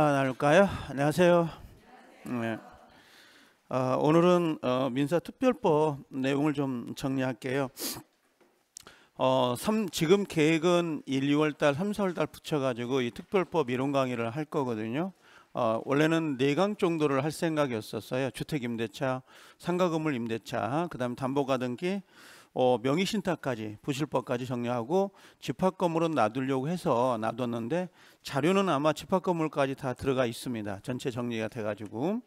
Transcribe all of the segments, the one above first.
나눌까요? 안녕하세요. 네. 어, 오늘은 어, 민사특별법 내용을 좀 정리할게요. 어, 3, 지금 계획은 1, 2월 달, 3, 4월 달 붙여가지고 이 특별법 이론 강의를 할 거거든요. 어, 원래는 4강 정도를 할 생각이었었어요. 주택임대차, 상가건물 임대차, 그 다음 담보가등기, 어, 명의신탁까지 부실법까지 정리하고 집합건물은 놔두려고 해서 놔뒀는데 자료는 아마 집합 건물까지 다 들어가 있습니다. 전체 정리가 돼가지고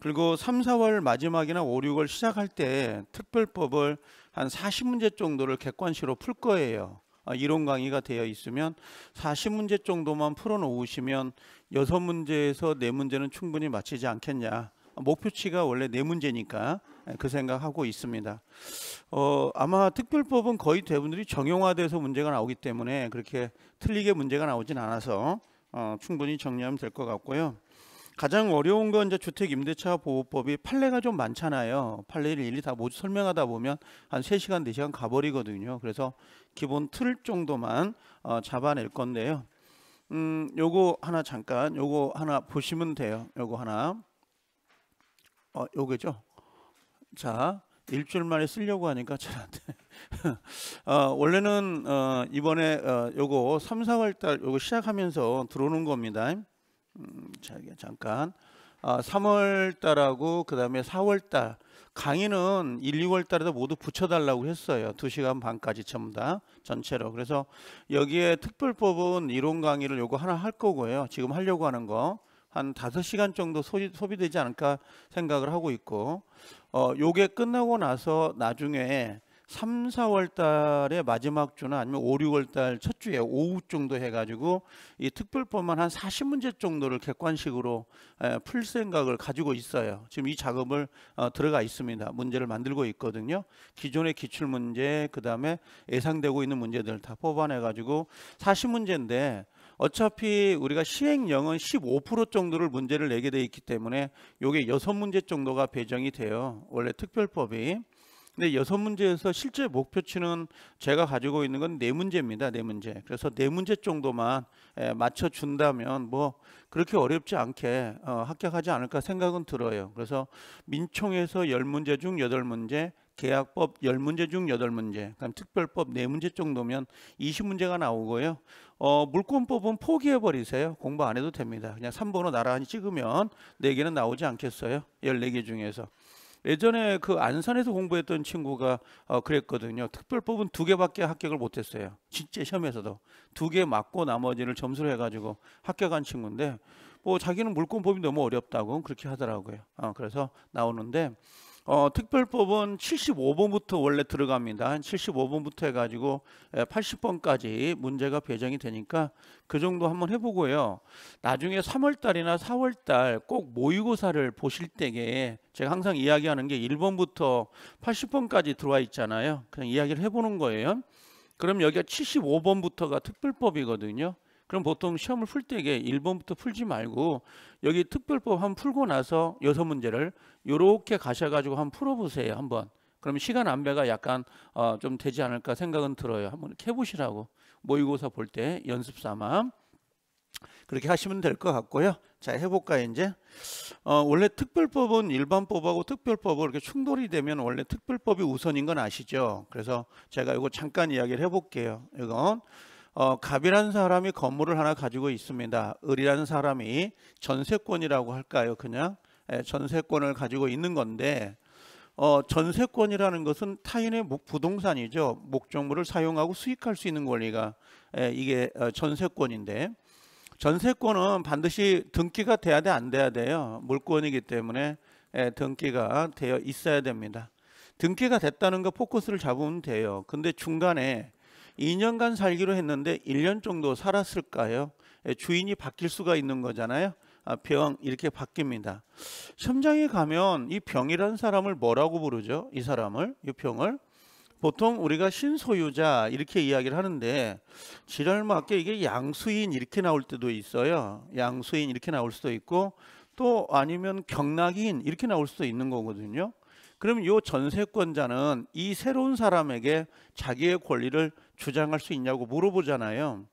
그리고 3, 4월 마지막이나 5, 6월 시작할 때 특별법을 한 40문제 정도를 객관식으로 풀 거예요. 아, 이론 강의가 되어 있으면 40문제 정도만 풀어놓으시면 6문제에서 4문제는 충분히 마치지 않겠냐. 목표치가 원래 4문제니까 그 생각하고 있습니다. 어, 아마 특별법은 거의 대부분들이 정형화돼서 문제가 나오기 때문에 그렇게 틀리게 문제가 나오진 않아서 어, 충분히 정리하면 될 것 같고요. 가장 어려운 건 이제 주택 임대차 보호법이 판례가 좀 많잖아요. 판례를 일일이 다 모두 설명하다 보면 한 3시간, 4시간 가버리거든요. 그래서 기본 틀 정도만 어, 잡아낼 건데요. 음, 요거 하나 잠깐 요거 하나 보시면 돼요. 요거 하나. 어, 요게죠 자, 일주일 만에 쓰려고 하니까 저한테 어, 원래는 어, 이번에 어, 요거 3, 4월 달 요거 시작하면서 들어오는 겁니다. 음, 자, 잠깐. 아, 3월 달하고 그다음에 4월 달 강의는 1, 2월 달에도 모두 붙여달라고 했어요. 2시간 반까지 전부 다 전체로. 그래서 여기에 특별법은 이론 강의를 요거 하나 할 거고요. 지금 하려고 하는 거. 한 5시간 정도 소비, 되지 않을까 생각을 하고 있고 어 요게 끝나고 나서 나중에 3, 4월 달에 마지막 주나 아니면 5, 6월 달 첫 주에 오후 정도 해가지고 이 특별법만 한 40문제 정도를 객관식으로 에, 풀 생각을 가지고 있어요. 지금 이 작업을 어, 들어가 있습니다. 문제를 만들고 있거든요. 기존의 기출문제, 그 다음에 예상되고 있는 문제들 다 뽑아내가지고 40문제인데 어차피 우리가 시행령은 15% 정도를 문제를 내게 돼 있기 때문에 요게 여섯 문제 정도가 배정이 돼요. 원래 특별법이. 근데 여섯 문제에서 실제 목표치는 제가 가지고 있는 건 네 문제입니다. 네 문제. 그래서 네 문제 정도만 예, 맞춰 준다면 뭐 그렇게 어렵지 않게 어, 합격하지 않을까 생각은 들어요. 그래서 민총에서 열문제중 여덟 문제 계약법 10문제 중 8문제, 그다 특별법 4문제 정도면 20문제가 나오고요. 어, 물권법은 포기해 버리세요. 공부 안 해도 됩니다. 그냥 3번호 나란히 찍으면 4개는 나오지 않겠어요. 14개 중에서. 예전에 그 안산에서 공부했던 친구가 어, 그랬거든요. 특별법은 2 개밖에 합격을 못했어요. 진짜 시험에서도 2개 맞고 나머지를 점수로 해가지고 합격한 친구인데 뭐 자기는 물권법이 너무 어렵다고 그렇게 하더라고요. 어, 그래서 나오는데 어, 특별법은 75번부터 원래 들어갑니다. 한 75번부터 해가지고 80번까지 예, 문제가 배정이 되니까 그 정도 한번 해보고요. 나중에 3월달이나 4월달 꼭 모의고사를 보실 때에 제가 항상 이야기하는 게 1번부터 80번까지 들어와 있잖아요. 그냥 이야기를 해보는 거예요. 그럼 여기가 75번부터가 특별법이거든요. 그럼 보통 시험을 풀 때에 1번부터 풀지 말고 여기 특별법 한 풀고 나서 여섯 문제를 요렇게 가셔가지고 한번 풀어보세요. 한번. 그럼 시간 안배가 약간 어, 좀 되지 않을까 생각은 들어요. 한번 해보시라고. 모의고사 볼 때 연습 삼아. 그렇게 하시면 될 것 같고요. 자, 해볼까요, 이제? 어, 원래 특별법은 일반법하고 특별법을 이렇게 충돌이 되면 원래 특별법이 우선인 건 아시죠? 그래서 제가 이거 잠깐 이야기를 해볼게요. 이건 어, 갑이라는 사람이 건물을 하나 가지고 있습니다. 을이라는 사람이 전세권이라고 할까요? 그냥 예, 전세권을 가지고 있는 건데 어, 전세권이라는 것은 타인의 부동산이죠. 목적물을 사용하고 수익할 수 있는 권리가 예, 이게 어, 전세권인데 전세권은 반드시 등기가 돼야 돼안 돼야 돼요. 물권이기 때문에 예, 등기가 되어 있어야 됩니다. 등기가 됐다는 거 포커스를 잡으면 돼요. 근데 중간에 2년간 살기로 했는데 1년 정도 살았을까요? 예, 주인이 바뀔 수가 있는 거잖아요. 아, 병 이렇게 바뀝니다. 섬장에 가면 이 병이라는 사람을 뭐라고 부르죠? 이 사람을 이 병을 보통 우리가 신소유자 이렇게 이야기를 하는데 질환 맞게 이게 양수인 이렇게 나올 때도 있어요. 양수인 이렇게 나올 수도 있고 또 아니면 경락인 이렇게 나올 수도 있는 거거든요. 그럼 요 전세권자는 이 새로운 사람에게 자기의 권리를 주장할 수 있냐고 물어보잖아요.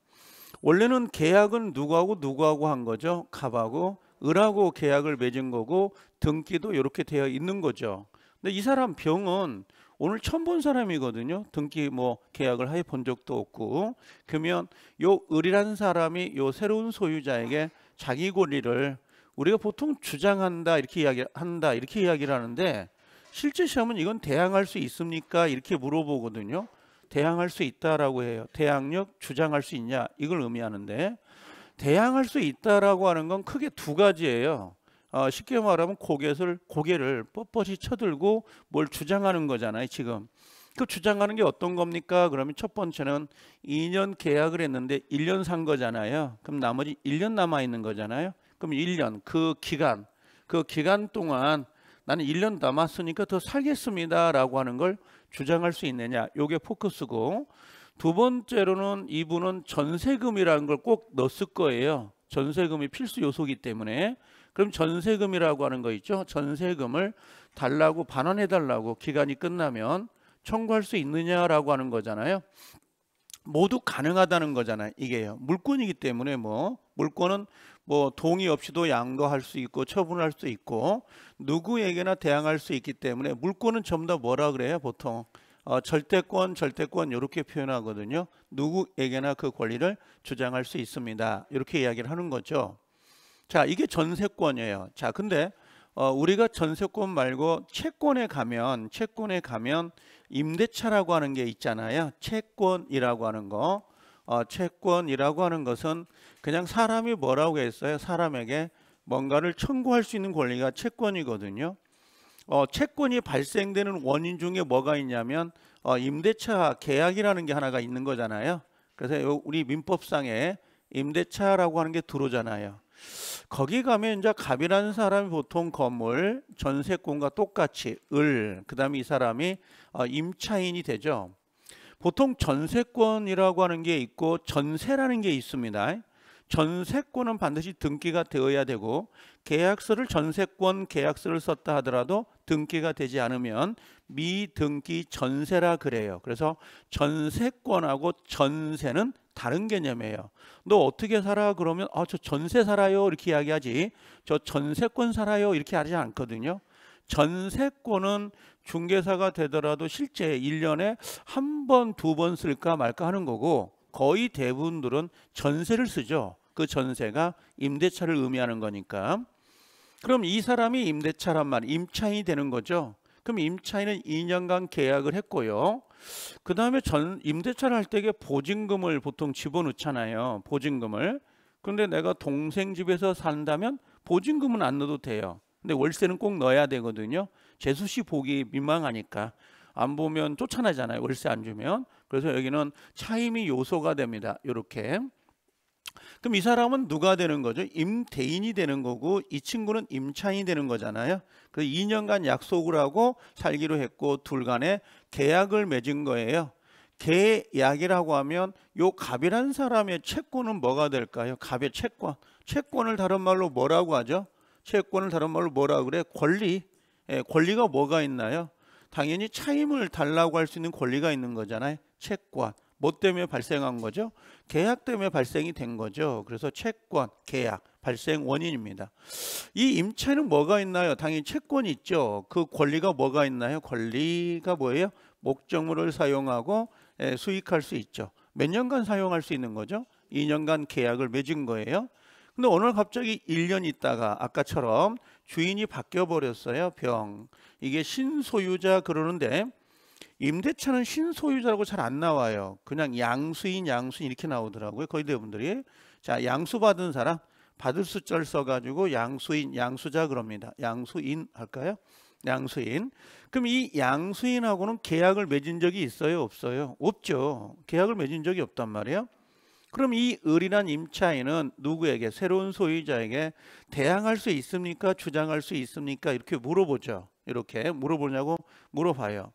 원래는 계약은 누구하고 누구하고 한 거죠? 갑하고 을하고 계약을 맺은 거고 등기도 이렇게 되어 있는 거죠. 근데 이 사람 병은 오늘 처음 본 사람이거든요. 등기 뭐 계약을 해 본 적도 없고. 그러면 요 을이라는 사람이 요 새로운 소유자에게 자기 권리를 우리가 보통 주장한다 이렇게 이야기한다 이렇게 이야기를 하는데 실제 시험은 이건 대항할 수 있습니까? 이렇게 물어보거든요. 대항할 수 있다라고 해요. 대항력, 주장할 수 있냐 이걸 의미하는데 대항할 수 있다라고 하는 건 크게 두 가지예요. 어, 쉽게 말하면 고개를 고개를 뻣뻣이 쳐들고 뭘 주장하는 거잖아요. 지금 그 주장하는 게 어떤 겁니까? 그러면 첫 번째는 2년 계약을 했는데 1년 산 거잖아요. 그럼 나머지 1년 남아 있는 거잖아요. 그럼 1년 그 기간 그 기간 동안 나는 1년 남았으니까 더 살겠습니다라고 하는 걸 주장할 수 있느냐. 요게 포커스고 두 번째로는 이분은 전세금이라는 걸 꼭 넣었을 거예요. 전세금이 필수 요소기 때문에 그럼 전세금이라고 하는 거 있죠. 전세금을 달라고 반환해 달라고 기간이 끝나면 청구할 수 있느냐라고 하는 거잖아요. 모두 가능하다는 거잖아요. 이게요. 물권이기 때문에 뭐 물권은 뭐 동의 없이도 양도할 수 있고 처분할 수 있고 누구에게나 대항할 수 있기 때문에 물권은 전부 다 뭐라 그래요 보통 어, 절대권 절대권 이렇게 표현하거든요 누구에게나 그 권리를 주장할 수 있습니다 이렇게 이야기를 하는 거죠 자 이게 전세권이에요 자 근데 어, 우리가 전세권 말고 채권에 가면 채권에 가면 임대차라고 하는 게 있잖아요 채권이라고 하는 거 어, 채권이라고 하는 것은 그냥 사람이 뭐라고 했어요? 사람에게 뭔가를 청구할 수 있는 권리가 채권이거든요. 어, 채권이 발생되는 원인 중에 뭐가 있냐면 어, 임대차 계약이라는 게 하나가 있는 거잖아요. 그래서 우리 민법상에 임대차라고 하는 게 들어오잖아요. 거기 가면 이제 갑이라는 사람이 보통 건물 전세권과 똑같이 을 그다음에 이 사람이 어, 임차인이 되죠. 보통 전세권이라고 하는 게 있고 전세라는 게 있습니다. 전세권은 반드시 등기가 되어야 되고 계약서를 전세권 계약서를 썼다 하더라도 등기가 되지 않으면 미등기 전세라 그래요. 그래서 전세권하고 전세는 다른 개념이에요. 너 어떻게 살아? 그러면 아, 저 전세 살아요. 이렇게 이야기하지. 저 전세권 살아요. 이렇게 하지 않거든요. 전세권은 중개사가 되더라도 실제 1년에 한 번, 두 번 쓸까 말까 하는 거고 거의 대부분들은 전세를 쓰죠. 그 전세가 임대차를 의미하는 거니까. 그럼 이 사람이 임대차란 말, 임차인이 되는 거죠. 그럼 임차인은 2년간 계약을 했고요. 그 다음에 전 임대차를 할 때에 보증금을 보통 집어넣잖아요. 보증금을. 그런데 내가 동생 집에서 산다면 보증금은 안 넣어도 돼요. 근데 월세는 꼭 넣어야 되거든요. 재수 씨 보기 민망하니까 안 보면 쫓아나잖아요. 월세 안 주면. 그래서 여기는 차임이 요소가 됩니다. 이렇게. 그럼 이 사람은 누가 되는 거죠? 임대인이 되는 거고 이 친구는 임차인이 되는 거잖아요. 그래서 2년간 약속을 하고 살기로 했고 둘 간에 계약을 맺은 거예요. 계약이라고 하면 요 갑이란 사람의 채권은 뭐가 될까요? 갑의 채권. 채권을 다른 말로 뭐라고 하죠? 채권을 다른 말로 뭐라 그래? 권리. 예, 권리가 뭐가 있나요? 당연히 차임을 달라고 할 수 있는 권리가 있는 거잖아요. 채권 뭐 때문에 발생한 거죠? 계약 때문에 발생이 된 거죠. 그래서 채권, 계약 발생 원인입니다. 이 임차는 뭐가 있나요? 당연히 채권이 있죠. 그 권리가 뭐가 있나요? 권리가 뭐예요? 목적물을 사용하고 예, 수익할 수 있죠. 몇 년간 사용할 수 있는 거죠? 2년간 계약을 맺은 거예요. 근데 오늘 갑자기 1년 있다가 아까처럼 주인이 바뀌어 버렸어요. 병. 이게 신소유자 그러는데 임대차는 신소유자라고 잘 안 나와요. 그냥 양수인, 양수인 이렇게 나오더라고요. 거의 대부분들이. 자, 양수받은 사람 받을 숫자를 써가지고 양수인, 양수자 그럽니다. 양수인 할까요? 양수인. 그럼 이 양수인하고는 계약을 맺은 적이 있어요? 없어요? 없죠. 계약을 맺은 적이 없단 말이에요. 그럼 이 을이란 임차인은 누구에게 새로운 소유자에게 대항할 수 있습니까? 주장할 수 있습니까? 이렇게 물어보죠. 이렇게 물어보냐고 물어봐요.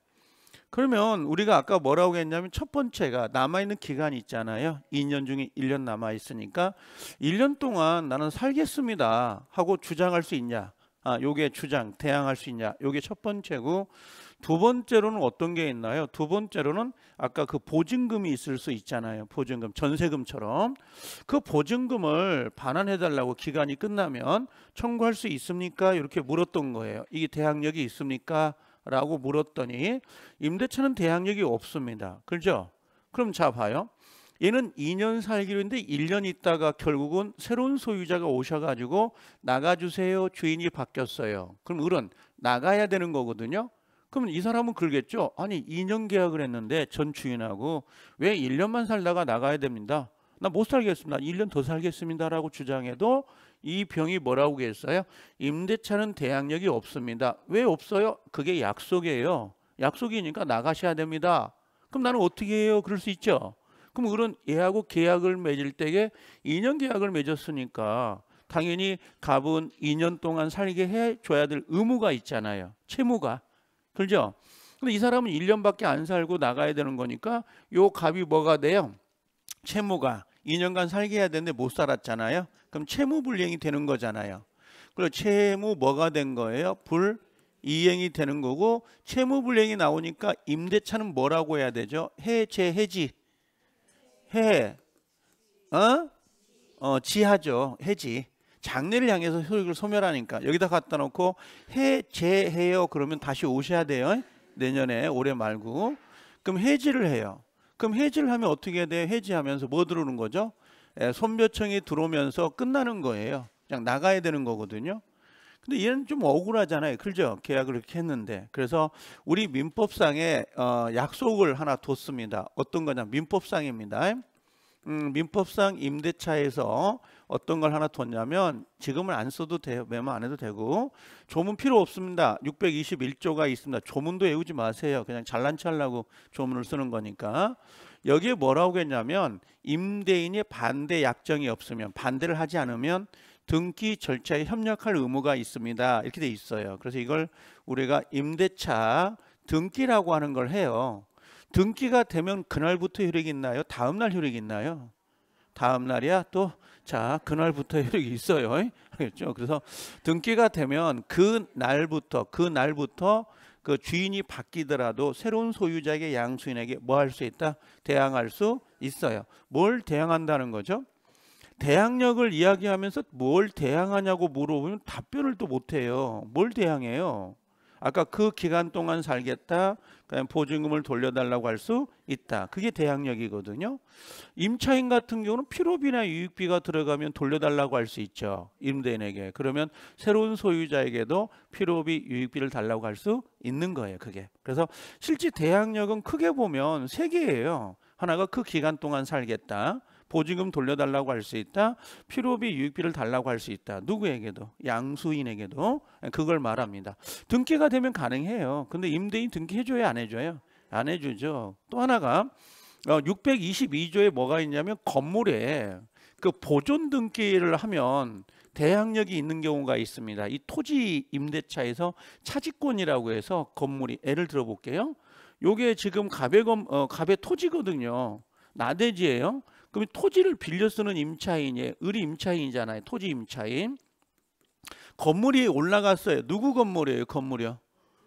그러면 우리가 아까 뭐라고 했냐면 첫 번째가 남아있는 기간이 있잖아요. 2년 중에 1년 남아있으니까 1년 동안 나는 살겠습니다 하고 주장할 수 있냐. 아, 요게 주장, 대항할 수 있냐. 요게 첫 번째고 두 번째로는 어떤 게 있나요? 두 번째로는 아까 그 보증금이 있을 수 있잖아요. 보증금, 전세금처럼. 그 보증금을 반환해달라고 기간이 끝나면 청구할 수 있습니까? 이렇게 물었던 거예요. 이게 대항력이 있습니까? 라고 물었더니 임대차는 대항력이 없습니다. 그죠? 렇 그럼 자 봐요. 얘는 2년 살기로 했는데 1년 있다가 결국은 새로운 소유자가 오셔가지고 나가주세요. 주인이 바뀌었어요. 그럼 을은 나가야 되는 거거든요. 그럼 이 사람은 그러겠죠. 아니 2년 계약을 했는데 전 주인하고 왜 1년만 살다가 나가야 됩니다. 나 못 살겠습니다. 1년 더 살겠습니다라고 주장해도 이 병이 뭐라고 했어요? 임대차는 대항력이 없습니다. 왜 없어요? 그게 약속이에요. 약속이니까 나가셔야 됩니다. 그럼 나는 어떻게 해요? 그럴 수 있죠. 그럼 그런 얘하고 계약을 맺을 때에 2년 계약을 맺었으니까 당연히 갑은 2년 동안 살게 해줘야 될 의무가 있잖아요. 채무가. 그죠? 렇 근데 이 사람은 1년밖에 안 살고 나가야 되는 거니까 요 갑이 뭐가 돼요? 채무가. 2년간 살게 해야 되는데 못 살았잖아요. 그럼 채무불이행이 되는 거잖아요. 그리고 채무 뭐가 된 거예요? 불 이행이 되는 거고 채무불이행이 나오니까 임대차는 뭐라고 해야 되죠? 해제 해지 해 어? 어 지하죠 해지 장례를 향해서 효력을 소멸하니까 여기다 갖다 놓고 해제해요 그러면 다시 오셔야 돼요 내년에 올해 말고 그럼 해지를 해요 그럼 해지를 하면 어떻게 돼? 해지하면서 뭐 들어오는 거죠? 예, 손별청이 들어오면서 끝나는 거예요. 그냥 나가야 되는 거거든요. 근데 얘는 좀 억울하잖아요. 그죠? 계약을 이렇게 했는데. 그래서 우리 민법상에 어, 약속을 하나 뒀습니다. 어떤 거냐? 민법상입니다. 음, 민법상 임대차에서 어떤 걸 하나 뒀냐면 지금은 안 써도 돼요. 메모 안 해도 되고 조문 필요 없습니다. 621조가 있습니다. 조문도 외우지 마세요. 그냥 잘난 체하려고 조문을 쓰는 거니까 여기에 뭐라고 했냐면 임대인이 반대 약정이 없으면 반대를 하지 않으면 등기 절차에 협력할 의무가 있습니다. 이렇게 돼 있어요. 그래서 이걸 우리가 임대차 등기라고 하는 걸 해요. 등기가 되면 그날부터 효력이 있나요? 다음 날 효력이 있나요? 다음 날이야 또 자, 그날부터 효력이 있어요. 알겠죠? 그래서 등기가 되면 그 날부터 그 날부터 그 주인이 바뀌더라도 새로운 소유자에게 양수인에게 뭐 할 수 있다? 대항할 수 있어요. 뭘 대항한다는 거죠? 대항력을 이야기하면서 뭘 대항하냐고 물어보면 답변을 또 못해요. 뭘 대항해요? 아까 그 기간 동안 살겠다. 그냥 보증금을 돌려달라고 할 수 있다. 그게 대항력이거든요. 임차인 같은 경우는 피로비나 유익비가 들어가면 돌려달라고 할 수 있죠. 임대인에게. 그러면 새로운 소유자에게도 피로비 유익비를 달라고 할 수 있는 거예요. 그게. 그래서 실제 대항력은 크게 보면 세 개예요. 하나가 그 기간 동안 살겠다. 보증금 돌려달라고 할 수 있다. 필요비 유익비를 달라고 할 수 있다. 누구에게도 양수인에게도 그걸 말합니다. 등기가 되면 가능해요. 근데 임대인 등기해줘요안 해줘요? 안 해주죠. 또 하나가 622조에 어, 뭐가 있냐면 건물에 그 보존 등기를 하면 대항력이 있는 경우가 있습니다. 이 토지 임대차에서 차지권이라고 해서 건물이 예를 들어 볼게요. 요게 지금 가배 어, 가배 토지거든요. 나대지예요. 그럼 토지를 빌려 쓰는 임차인이 에요 예, 을이 임차인이잖아요. 토지 임차인. 건물이 올라갔어요. 누구 건물이에요? 건물이요.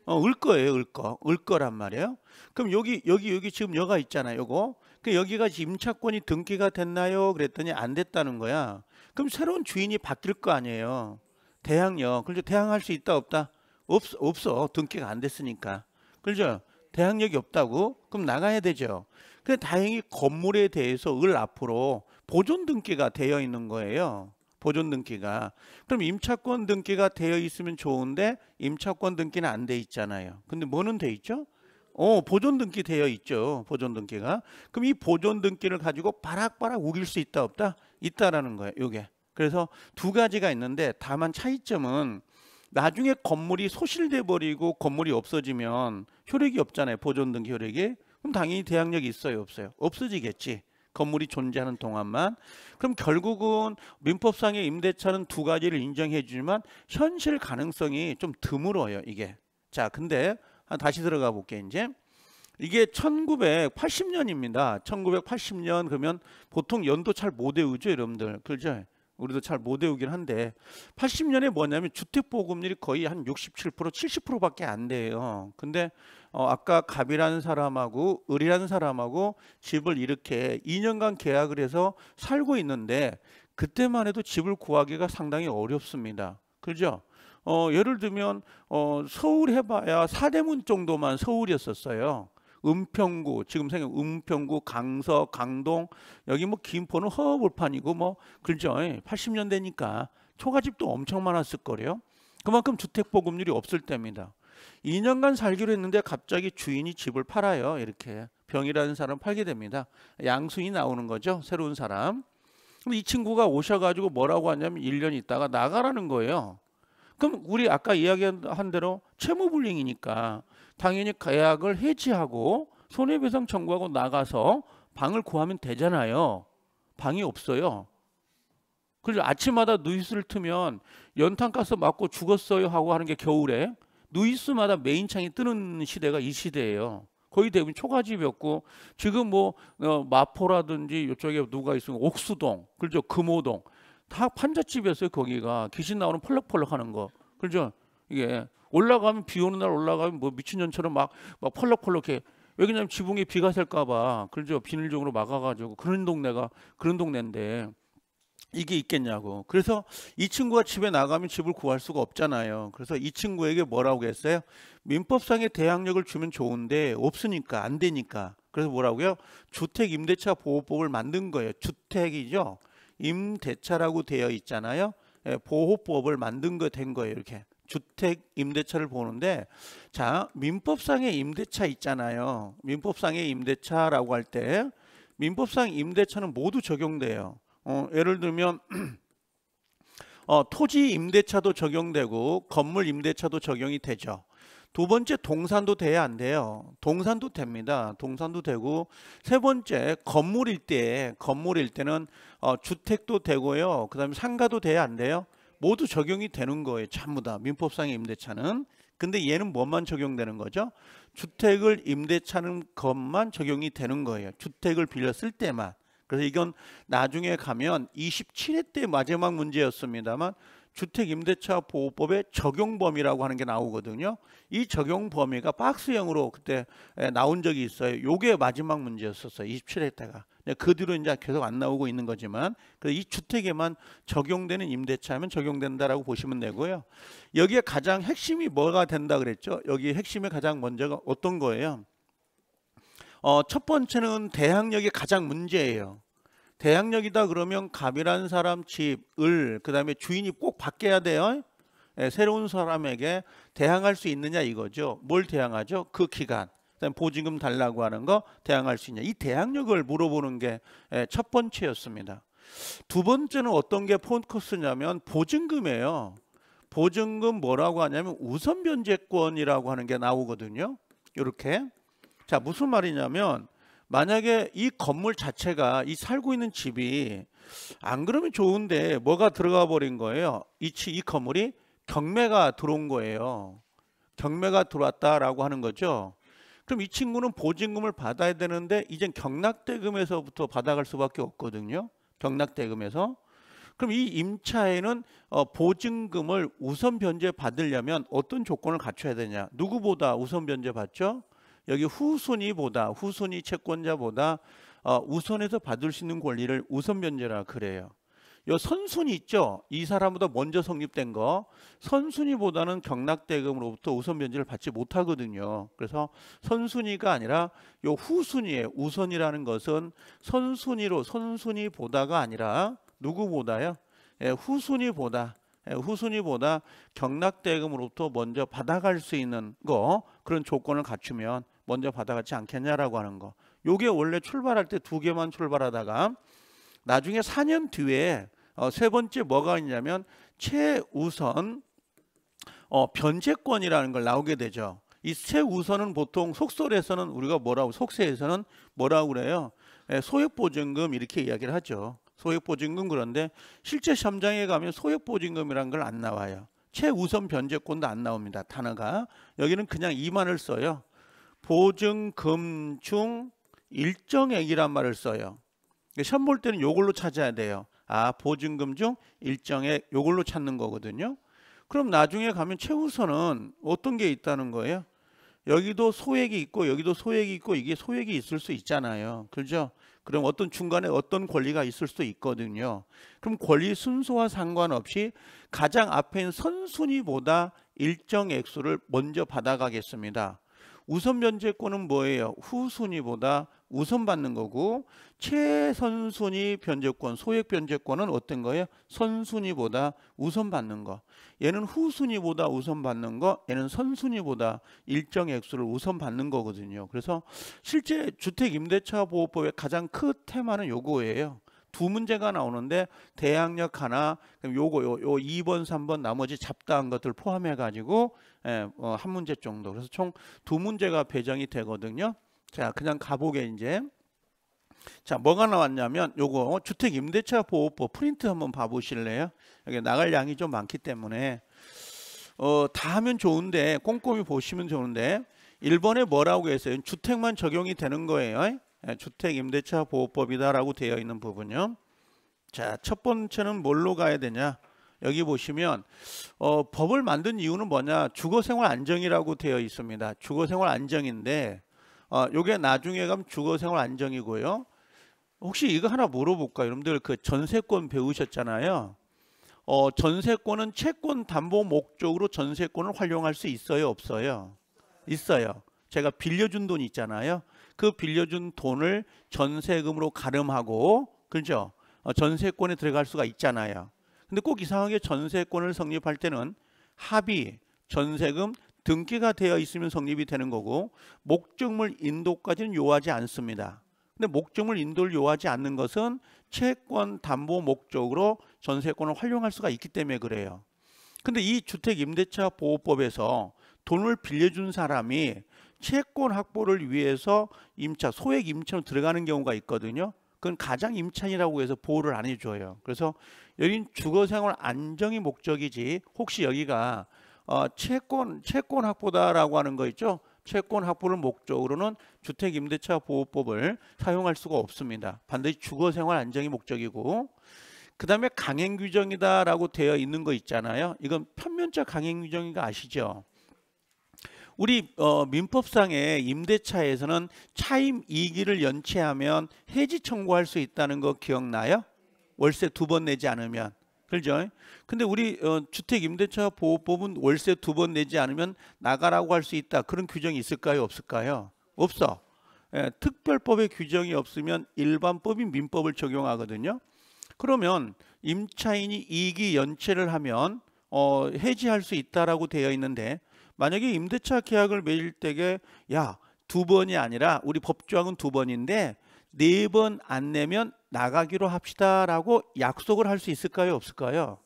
어, 을 거예요, 을 거. 을 거란 말이에요. 그럼 여기 여기 여기 지금 여가 있잖아요, 요거. 그 여기가 임차권이 등기가 됐나요? 그랬더니 안 됐다는 거야. 그럼 새로운 주인이 바뀔 거 아니에요. 대항요. 그죠? 그러니까 대항할 수 있다 없다? 없 없어. 등기가 안 됐으니까. 그죠? 대항력이 없다고? 그럼 나가야 되죠. 근데 다행히 건물에 대해서 을 앞으로 보존 등기가 되어 있는 거예요. 보존 등기가. 그럼 임차권 등기가 되어 있으면 좋은데 임차권 등기는 안 돼 있잖아요. 근데 뭐는 돼 있죠? 어, 보존 등기 되어 있죠. 보존 등기가. 그럼 이 보존 등기를 가지고 바락바락 우길 수 있다 없다? 있다라는 거예요. 요게. 그래서 두 가지가 있는데 다만 차이점은 나중에 건물이 소실돼 버리고 건물이 없어지면 효력이 없잖아요. 보존 등기 효력이. 그럼 당연히 대항력이 있어요 없어요? 없어지겠지. 건물이 존재하는 동안만 그럼 결국은 민법상의 임대차는 두 가지를 인정해 주지만 현실 가능성이 좀 드물어요 이게 자 근데 다시 들어가 볼게 이제 이게 1980년입니다 1980년 그러면 보통 연도 잘 못 외우죠 여러분들 그죠 우리도 잘 못 외우긴 한데 80년에 뭐냐면 주택 보급률이 거의 한 67% 70%밖에 안 돼요 근데 어, 아까 갑이라는 사람하고 을이라는 사람하고 집을 이렇게 2년간 계약을 해서 살고 있는데 그때만 해도 집을 구하기가 상당히 어렵습니다. 그죠? 어, 예를 들면 어, 서울 해봐야 사대문 정도만 서울이었었어요. 은평구 지금 생각 은평구 강서 강동 여기 뭐 김포는 허허불판이고뭐 그죠? 80년대니까 예, 초가집도 엄청 많았을 거예요 그만큼 주택 보급률이 없을 때입니다. 2년간 살기로 했는데 갑자기 주인이 집을 팔아요. 이렇게 병이라는 사람 팔게 됩니다. 양수이 나오는 거죠. 새로운 사람. 그럼 이 친구가 오셔가지고 뭐라고 하냐면 1년 있다가 나가라는 거예요. 그럼 우리 아까 이야기한 대로 채무불능이니까 당연히 계약을 해지하고 손해배상 청구하고 나가서 방을 구하면 되잖아요. 방이 없어요. 그래서 아침마다 누이스를 트면 연탄가스 맞고 죽었어요 하고 하는 게 겨울에 누이스마다 메인 창이 뜨는 시대가 이 시대예요. 거의 대부분 초가집이었고 지금 뭐 어, 마포라든지 이쪽에 누가 있으면 옥수동, 그죠 금호동 다 판잣집이었어요 거기가 귀신 나오는 펄럭펄럭하는 거, 그죠 이게 올라가면 비 오는 날 올라가면 뭐 미친년처럼 막막 펄럭펄럭해. 왜 그러냐면 지붕에 비가 셀까봐 그죠 비닐종으로 막아가지고 그런 동네가 그런 동네인데 이게 있겠냐고. 그래서 이 친구가 집에 나가면 집을 구할 수가 없잖아요. 그래서 이 친구에게 뭐라고 했어요? 민법상의 대항력을 주면 좋은데 없으니까 안 되니까. 그래서 뭐라고요? 주택 임대차 보호법을 만든 거예요. 주택이죠. 임대차라고 되어 있잖아요. 예, 보호법을 만든 거 된 거예요. 이렇게. 주택 임대차를 보는데 자, 민법상의 임대차 있잖아요. 민법상의 임대차라고 할 때 민법상 임대차는 모두 적용돼요. 어, 예를 들면 어, 토지 임대차도 적용되고 건물 임대차도 적용이 되죠. 두 번째 동산도 돼야 안 돼요. 동산도 됩니다. 동산도 되고 세 번째 건물일 때 건물일 때는 어, 주택도 되고요. 그다음에 상가도 돼야 안 돼요. 모두 적용이 되는 거예요. 전부 다 민법상의 임대차는. 근데 얘는 뭐만 적용되는 거죠? 주택을 임대차는 것만 적용이 되는 거예요. 주택을 빌렸을 때만. 그래서 이건 나중에 가면 27회 때 마지막 문제였습니다만 주택 임대차 보호법의 적용 범위라고 하는 게 나오거든요. 이 적용 범위가 박스형으로 그때 예, 나온 적이 있어요. 요게 마지막 문제였었어요. 27회 때가. 그 뒤로 이제 계속 안 나오고 있는 거지만 이 주택에만 적용되는 임대차면 적용된다라고 보시면 되고요. 여기에 가장 핵심이 뭐가 된다 그랬죠? 여기 핵심의 가장 먼저가 어떤 거예요? 어, 첫 번째는 대항력이 가장 문제예요. 대항력이다 그러면 갑이란 사람 집을 그 다음에 주인이 꼭 바뀌어야 돼요. 예, 새로운 사람에게 대항할 수 있느냐 이거죠. 뭘 대항하죠? 그 기간. 보증금 달라고 하는 거 대항할 수 있냐. 이 대항력을 물어보는 게첫 예, 번째였습니다. 두 번째는 어떤 게 포커스냐면 보증금이에요. 보증금 뭐라고 하냐면 우선 변제권이라고 하는 게 나오거든요. 이렇게 자, 무슨 말이냐면 만약에 이 건물 자체가 이 살고 있는 집이 안 그러면 좋은데 뭐가 들어가 버린 거예요. 이, 이 건물이 경매가 들어온 거예요. 경매가 들어왔다라고 하는 거죠. 그럼 이 친구는 보증금을 받아야 되는데 이젠 경락대금에서부터 받아갈 수밖에 없거든요. 경락대금에서. 그럼 이 임차에는 어, 보증금을 우선 변제 받으려면 어떤 조건을 갖춰야 되냐? 누구보다 우선 변제 받죠? 여기 후순위보다 후순위 채권자보다 어, 우선해서 받을 수 있는 권리를 우선 변제라 그래요. 요 선순위 있죠. 이 사람보다 먼저 성립된 거 선순위보다는 경락대금으로부터 우선 변제를 받지 못하거든요. 그래서 선순위가 아니라 요 후순위의 우선이라는 것은 선순위로 선순위보다가 아니라 누구보다요? 예, 후순위보다 예, 후순위보다 경락대금으로부터 먼저 받아갈 수 있는 거 그런 조건을 갖추면 먼저 받아가지 않겠냐라고 하는 거. 요게 원래 출발할 때 두 개만 출발하다가 나중에 4년 뒤에 어, 세 번째 뭐가 있냐면 최우선 어, 변제권이라는 걸 나오게 되죠. 이 최우선은 보통 속설에서는 우리가 뭐라고 속세에서는 뭐라고 그래요? 예, 소액보증금 이렇게 이야기를 하죠. 소액보증금 그런데 실제 시험장에 가면 소액보증금이라는 걸 안 나와요. 최우선 변제권도 안 나옵니다. 단어가 여기는 그냥 이만을 써요. 보증금 중 일정액이란 말을 써요. 그러니까 시험 볼 때는 이걸로 찾아야 돼요. 아 보증금 중 일정액 이걸로 찾는 거거든요. 그럼 나중에 가면 최우선은 어떤 게 있다는 거예요? 여기도 소액이 있고 여기도 소액이 있고 이게 소액이 있을 수 있잖아요. 그죠? 그럼 어떤 중간에 어떤 권리가 있을 수 있거든요. 그럼 권리 순서와 상관없이 가장 앞에 있는 선순위보다 일정 액수를 먼저 받아가겠습니다. 우선 변제권은 뭐예요? 후순위보다 우선 받는 거고 최선순위 변제권, 소액 변제권은 어떤 거예요? 선순위보다 우선 받는 거. 얘는 후순위보다 우선 받는 거, 얘는 선순위보다 일정 액수를 우선 받는 거거든요. 그래서 실제 주택 임대차 보호법의 가장 큰 테마는 요거예요. 두 문제가 나오는데 대항력 하나, 그럼 요거 요, 요 2번, 3번 나머지 잡다한 것들 포함해 가지고 예, 어, 한 문제 정도. 그래서 총 두 문제가 배정이 되거든요. 자, 그냥 가보게 이제. 자, 뭐가 나왔냐면 요거 주택 임대차 보호법 프린트 한번 봐 보실래요? 여기 나갈 양이 좀 많기 때문에 어, 다 하면 좋은데 꼼꼼히 보시면 좋은데 1번에 뭐라고 했어요? 주택만 적용이 되는 거예요. 예, 주택 임대차 보호법이다라고 되어 있는 부분요. 자, 첫 번째는 뭘로 가야 되냐? 여기 보시면 어, 법을 만든 이유는 뭐냐 주거생활 안정이라고 되어 있습니다. 주거생활 안정인데 어, 요게 나중에 가면 주거생활 안정이고요. 혹시 이거 하나 물어볼까? 여러분들 그 전세권 배우셨잖아요. 어, 전세권은 채권 담보 목적으로 전세권을 활용할 수 있어요, 없어요? 있어요. 제가 빌려준 돈 있잖아요. 그 빌려준 돈을 전세금으로 가름하고 그죠? 어, 전세권에 들어갈 수가 있잖아요. 근데 꼭 이상하게 전세권을 성립할 때는 합의, 전세금, 등기가 되어 있으면 성립이 되는 거고 목적물 인도까지는 요하지 않습니다. 근데 목적물 인도를 요하지 않는 것은 채권 담보 목적으로 전세권을 활용할 수가 있기 때문에 그래요. 근데 이 주택 임대차 보호법에서 돈을 빌려준 사람이 채권 확보를 위해서 임차 소액 임차로 들어가는 경우가 있거든요. 그건 가장 임찬이라고 해서 보호를 안 해줘요. 그래서 여긴 주거생활 안정이 목적이지 혹시 여기가 어, 채권 채권 확보다라고 하는 거 있죠. 채권 확보를 목적으로는 주택임대차 보호법을 사용할 수가 없습니다. 반드시 주거생활 안정이 목적이고 그 다음에 강행규정이다라고 되어 있는 거 있잖아요. 이건 편면적 강행규정인 거 아시죠? 우리 어, 민법상의 임대차에서는 차임 이기를 연체하면 해지 청구할 수 있다는 거 기억나요? 월세 두 번 내지 않으면 그죠? 근데 우리 어, 주택 임대차 보호법은 월세 두 번 내지 않으면 나가라고 할 수 있다 그런 규정이 있을까요? 없을까요? 없어. 예, 특별법의 규정이 없으면 일반법인 민법을 적용하거든요. 그러면 임차인이 이기 연체를 하면 어, 해지할 수 있다라고 되어 있는데 만약에 임대차 계약을 맺을 때에 야 두 번이 아니라 우리 법조항은 두 번인데 네 번 안 내면 나가기로 합시다라고 약속을 할 수 있을까요 없을까요?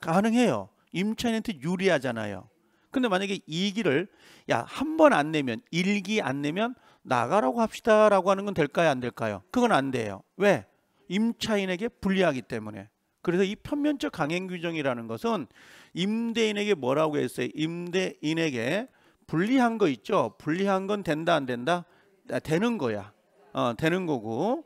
가능해요. 임차인한테 유리하잖아요. 근데 만약에 이기를 야한 번 안 내면 일기 안 내면 나가라고 합시다라고 하는 건 될까요 안 될까요? 그건 안 돼요. 왜? 임차인에게 불리하기 때문에. 그래서 이 편면적 강행 규정이라는 것은 임대인에게 뭐라고 했어요? 임대인에게 불리한 거 있죠. 불리한 건 된다 안 된다? 아, 되는 거야. 어, 되는 거고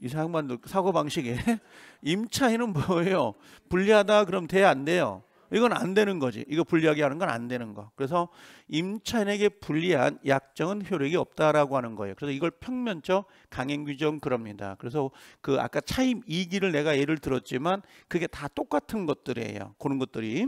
이사만 사고 방식에 임차인은 뭐예요? 불리하다 그럼 돼안 돼요? 이건 안 되는 거지. 이거 불리하게 하는 건 안 되는 거. 그래서 임차인에게 불리한 약정은 효력이 없다라고 하는 거예요. 그래서 이걸 평면적 강행 규정 그럽니다. 그래서 그 아까 차임 이기를 내가 예를 들었지만 그게 다 똑같은 것들이에요. 그런 것들이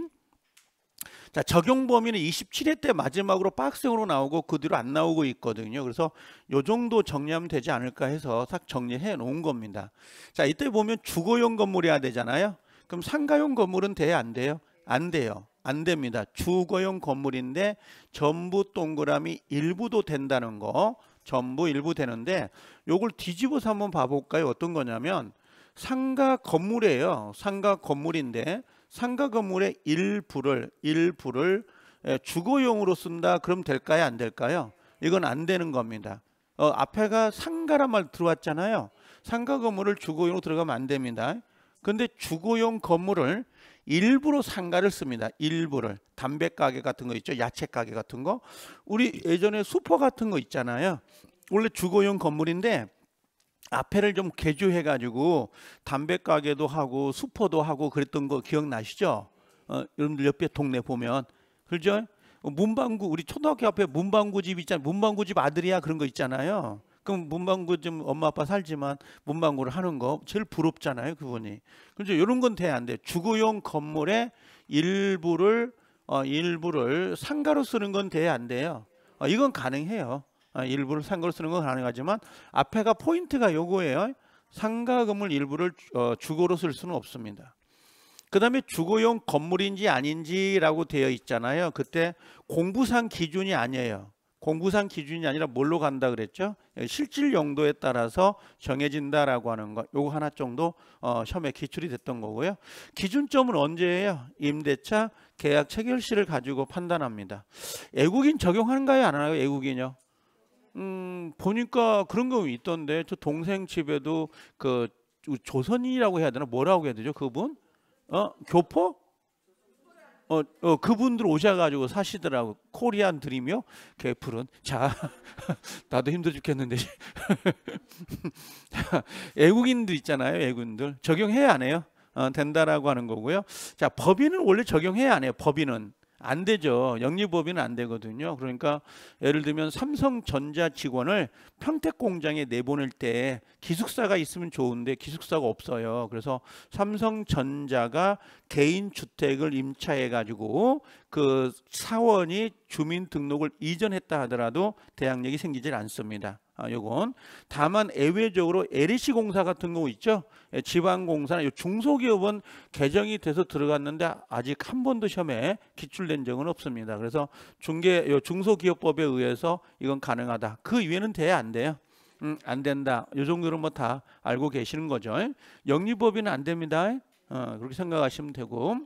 자, 적용 범위는 27회 때 마지막으로 빡생으로 나오고 그 뒤로 안 나오고 있거든요. 그래서 요 정도 정리하면 되지 않을까 해서 싹 정리해 놓은 겁니다. 자, 이때 보면 주거용 건물이야 되잖아요. 그럼 상가용 건물은 돼야 안 돼요? 안 돼요. 안 됩니다. 주거용 건물인데 전부 동그라미 일부도 된다는 거. 전부 일부 되는데 요걸 뒤집어서 한번 봐볼까요? 어떤 거냐면 상가 건물이에요. 상가 건물인데 상가 건물의 일부를 일부를 예, 주거용으로 쓴다. 그럼 될까요? 안 될까요? 이건 안 되는 겁니다. 어, 앞에가 상가란 말 들어왔잖아요. 상가 건물을 주거용으로 들어가면 안 됩니다. 근데 주거용 건물을 일부러 상가를 씁니다. 일부를 담배 가게 같은 거 있죠. 야채 가게 같은 거. 우리 예전에 슈퍼 같은 거 있잖아요. 원래 주거용 건물인데 앞에를 좀 개조해 가지고 담배 가게도 하고 슈퍼도 하고 그랬던 거 기억나시죠? 어, 여러분들 옆에 동네 보면 그죠? 문방구 우리 초등학교 앞에 문방구 집 있잖아요. 문방구 집 아들이야 그런 거 있잖아요. 그럼 문방구 좀 엄마 아빠 살지만 문방구를 하는 거 제일 부럽잖아요 그분이. 그죠? 이런 건 돼 안 돼. 주거용 건물의 일부를 어, 일부를 상가로 쓰는 건 돼 안 돼요. 어, 이건 가능해요. 어, 일부를 상가로 쓰는 건 가능하지만 앞에가 포인트가 요거예요. 상가 금을 일부를 어, 주거로 쓸 수는 없습니다. 그 다음에 주거용 건물인지 아닌지라고 되어 있잖아요. 그때 공부상 기준이 아니에요. 공부상 기준이 아니라 뭘로 간다 그랬죠? 실질 용도에 따라서 정해진다라고 하는 것 요거 하나 정도 어, 시험에 기출이 됐던 거고요. 기준점은 언제예요? 임대차 계약 체결 시를 가지고 판단합니다. 애국인 적용하는가요? 안 하나요? 애국인요? 음, 보니까 그런 경우 있던데 저 동생 집에도 그 조선인이라고 해야 되나 뭐라고 해야 되죠? 그분? 어, 교포? 어, 어, 그분들 오셔가지고 사시더라고 코리안 드림이요 개풀은 자 나도 힘들어 죽겠는데 애국인들 있잖아요 애국인들 적용해야 안 해요 어, 된다라고 하는 거고요 자 법인은 원래 적용해야 안 해요 법인은 안 되죠. 영리법인은 안 되거든요. 그러니까 예를 들면 삼성전자 직원을 평택공장에 내보낼 때 기숙사가 있으면 좋은데 기숙사가 없어요. 그래서 삼성전자가 개인주택을 임차해가지고 그 사원이 주민등록을 이전했다 하더라도 대항력이 생기질 않습니다. 아, 요건 다만 예외적으로 LEC 공사 같은 거 있죠. 예, 지방공사나 요 중소기업은 개정이 돼서 들어갔는데 아직 한 번도 시험에 기출된 적은 없습니다. 그래서 중개 요 중소기업법에 의해서 이건 가능하다. 그 이외는 돼야 안 돼요. 음, 안 된다. 요 정도는 뭐다 알고 계시는 거죠. 영리법인은 안 됩니다. 어, 그렇게 생각하시면 되고.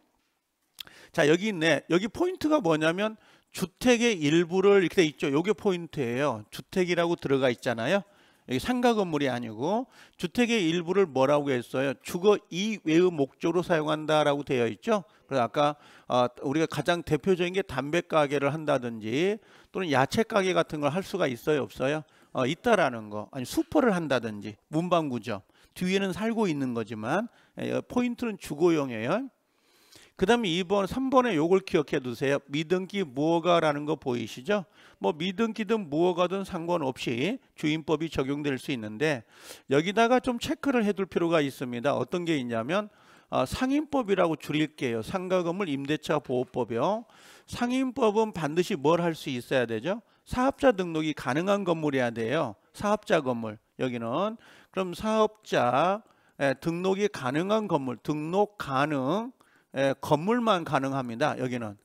자, 여기 있네. 여기 포인트가 뭐냐면 주택의 일부를 이렇게 돼 있죠. 요게 포인트예요. 주택이라고 들어가 있잖아요. 여기 상가 건물이 아니고 주택의 일부를 뭐라고 했어요? 주거 이외의 목적으로 사용한다라고 되어 있죠. 그래서 아까 어, 우리가 가장 대표적인 게 담배 가게를 한다든지 또는 야채 가게 같은 걸 할 수가 있어요, 없어요? 어, 있다라는 거. 아니 수퍼를 한다든지 문방구점. 뒤에는 살고 있는 거지만 예, 포인트는 주거용이에요. 그 다음에 2번, 3번에 요걸 기억해 두세요. 미등기 무허가라는 거 보이시죠? 뭐 미등기든 무허가든 상관없이 주임법이 적용될 수 있는데 여기다가 좀 체크를 해둘 필요가 있습니다. 어떤 게 있냐면 아, 상임법이라고 줄일게요. 상가건물 임대차 보호법이요. 상임법은 반드시 뭘 할 수 있어야 되죠? 사업자 등록이 가능한 건물이어야 돼요. 사업자 건물 여기는 그럼 사업자 예, 등록이 가능한 건물 등록 가능 예, 건물만 가능합니다. 여기는.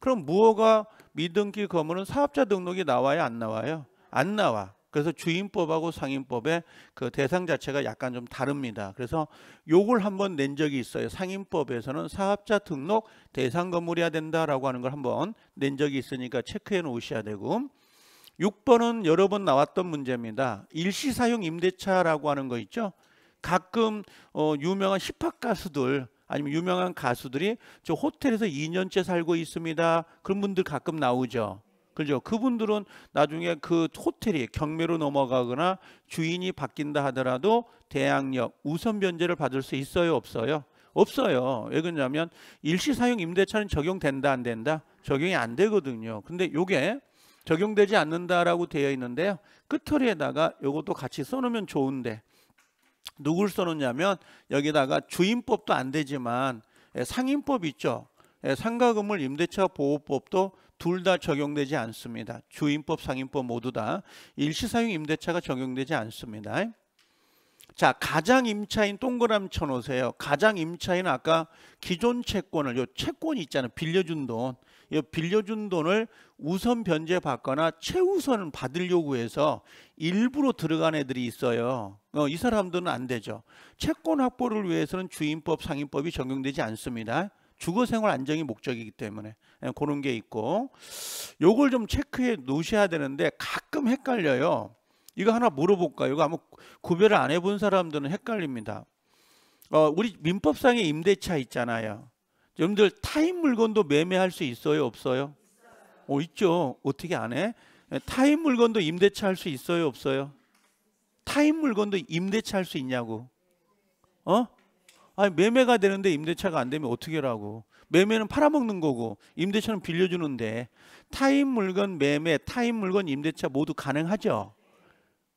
그럼 무허가 미등길 건물은 사업자 등록이 나와야안 나와요? 안 나와. 그래서 주인법하고상인법의그 대상 자체가 약간 좀 다릅니다. 그래서 요걸 한번 낸 적이 있어요. 상인법에서는 사업자 등록 대상 건물이야 된다라고 하는 걸 한번 낸 적이 있으니까 체크해 놓으셔야 되고 6번은 여러 번 나왔던 문제입니다. 일시 사용 임대차라고 하는 거 있죠. 가끔 어, 유명한 힙합 가수들 아니면 유명한 가수들이 저 호텔에서 2년째 살고 있습니다. 그런 분들 가끔 나오죠. 그죠? 그분들은 나중에 그 호텔이 경매로 넘어가거나 주인이 바뀐다 하더라도 대항력 우선 변제를 받을 수 있어요, 없어요? 없어요. 왜 그러냐면 일시 사용 임대차는 적용된다 안 된다? 적용이 안 되거든요. 근데 요게 적용되지 않는다라고 되어 있는데요. 끝털이에다가 요것도 같이 써놓으면 좋은데 누굴 써놓냐면 여기다가 주임법도 안 되지만 예, 상임법 있죠. 예, 상가건물 임대차 보호법도 둘 다 적용되지 않습니다. 주임법, 상임법 모두 다 일시사용 임대차가 적용되지 않습니다. 자, 가장 임차인 동그라미 쳐 놓으세요. 가장 임차인 아까 기존 채권을 요 채권이 있잖아요. 빌려준 돈. 이 빌려준 돈을 우선 변제받거나 최우선 받으려고 해서 일부러 들어간 애들이 있어요. 어, 이 사람들은 안 되죠. 채권 확보를 위해서는 주임법, 상임법이 적용되지 않습니다. 주거생활 안정이 목적이기 때문에 예, 그런 게 있고 요걸 좀 체크해 놓으셔야 되는데 가끔 헷갈려요. 이거 하나 물어볼까요? 이거 아마 구별을 안 해본 사람들은 헷갈립니다. 어, 우리 민법상의 임대차 있잖아요. 여러분들 타인 물건도 매매할 수 있어요? 없어요? 있어요. 어, 있죠. 어떻게 안 해? 예, 타인 물건도 임대차 할 수 있어요? 없어요? 타인 물건도 임대차 할 수 있냐고. 어? 아니 매매가 되는데 임대차가 안 되면 어떻게 하라고. 매매는 팔아먹는 거고 임대차는 빌려주는데 타인 물건 매매, 타인 물건 임대차 모두 가능하죠.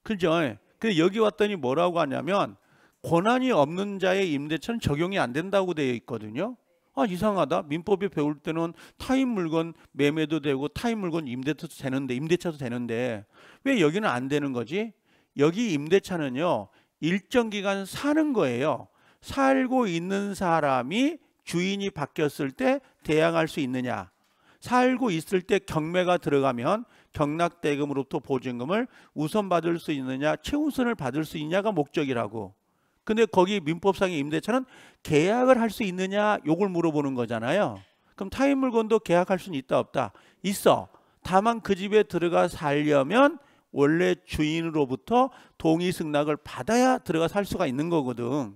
그죠? 근데 여기 왔더니 뭐라고 하냐면 권한이 없는 자의 임대차는 적용이 안 된다고 되어 있거든요. 아 이상하다. 민법이 배울 때는 타인 물건 매매도 되고 타인 물건 임대차도 되는데 임대차도 되는데 왜 여기는 안 되는 거지? 여기 임대차는요. 일정 기간 사는 거예요. 살고 있는 사람이 주인이 바뀌었을 때 대항할 수 있느냐. 살고 있을 때 경매가 들어가면 경락대금으로부터 보증금을 우선받을 수 있느냐 최우선을 받을 수 있냐가 목적이라고 근데 거기 민법상의 임대차는 계약을 할 수 있느냐 요걸 물어보는 거잖아요 그럼 타인 물건도 계약할 수는 있다 없다 있어 다만 그 집에 들어가 살려면 원래 주인으로부터 동의 승낙을 받아야 들어가 살 수가 있는 거거든.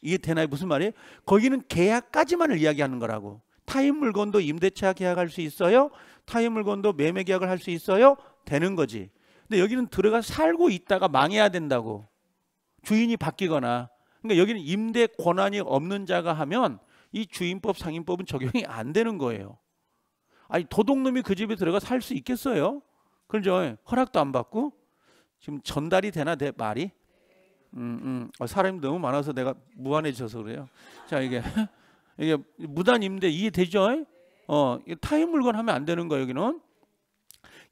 이게 되나요? 무슨 말이에요? 거기는 계약까지만을 이야기하는 거라고. 타인 물건도 임대차 계약할 수 있어요? 타인 물건도 매매 계약을 할 수 있어요? 되는 거지. 근데 여기는 들어가 살고 있다가 망해야 된다고. 주인이 바뀌거나. 그러니까 여기는 임대 권한이 없는 자가 하면 이 주인법 상인법은 적용이 안 되는 거예요. 아니 도둑놈이 그 집에 들어가 살 수 있겠어요? 그죠? 예. 허락도 안 받고 지금 전달이 되나 내 말이? 음, 음. 아, 사람이 너무 많아서 내가 무한해져서 그래요. 자 이게 이게 무단임대 이해되죠? 예? 어, 타인 물건 하면 안 되는 거 여기는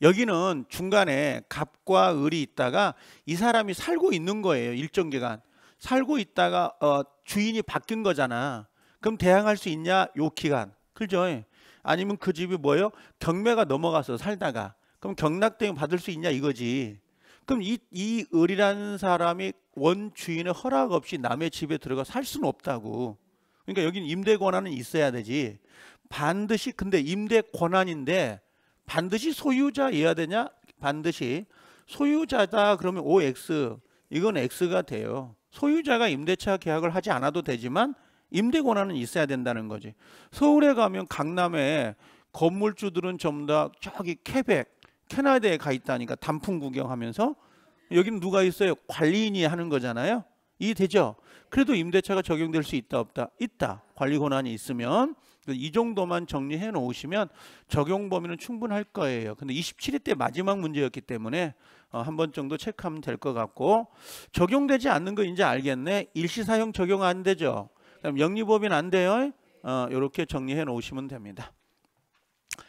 여기는 중간에 갑과 을이 있다가 이 사람이 살고 있는 거예요. 일정 기간 살고 있다가 어, 주인이 바뀐 거잖아. 그럼 대항할 수 있냐? 요 기간. 그죠? 예. 아니면 그 집이 뭐예요? 경매가 넘어가서 살다가 그럼 경락대행 받을 수 있냐 이거지. 그럼 이, 이 을이라는 사람이 원주인의 허락 없이 남의 집에 들어가 살 수는 없다고. 그러니까 여기는 임대 권한은 있어야 되지. 반드시 근데 임대 권한인데 반드시 소유자이어야 되냐? 반드시 소유자다 그러면 OX 이건 X가 돼요. 소유자가 임대차 계약을 하지 않아도 되지만 임대 권한은 있어야 된다는 거지. 서울에 가면 강남에 건물주들은 전부 다 저기 케벡 캐나다에 가 있다니까 단풍 구경하면서 여기는 누가 있어요? 관리인이 하는 거잖아요. 이해되죠? 그래도 임대차가 적용될 수 있다 없다? 있다. 관리 권한이 있으면 이 정도만 정리해 놓으시면 적용 범위는 충분할 거예요. 근데 2 7일때 마지막 문제였기 때문에 어, 한번 정도 체크하면 될 것 같고 적용되지 않는 거 이제 알겠네. 일시사용 적용 안 되죠. 그다음 영리법인 안 돼요. 이렇게 어, 정리해 놓으시면 됩니다.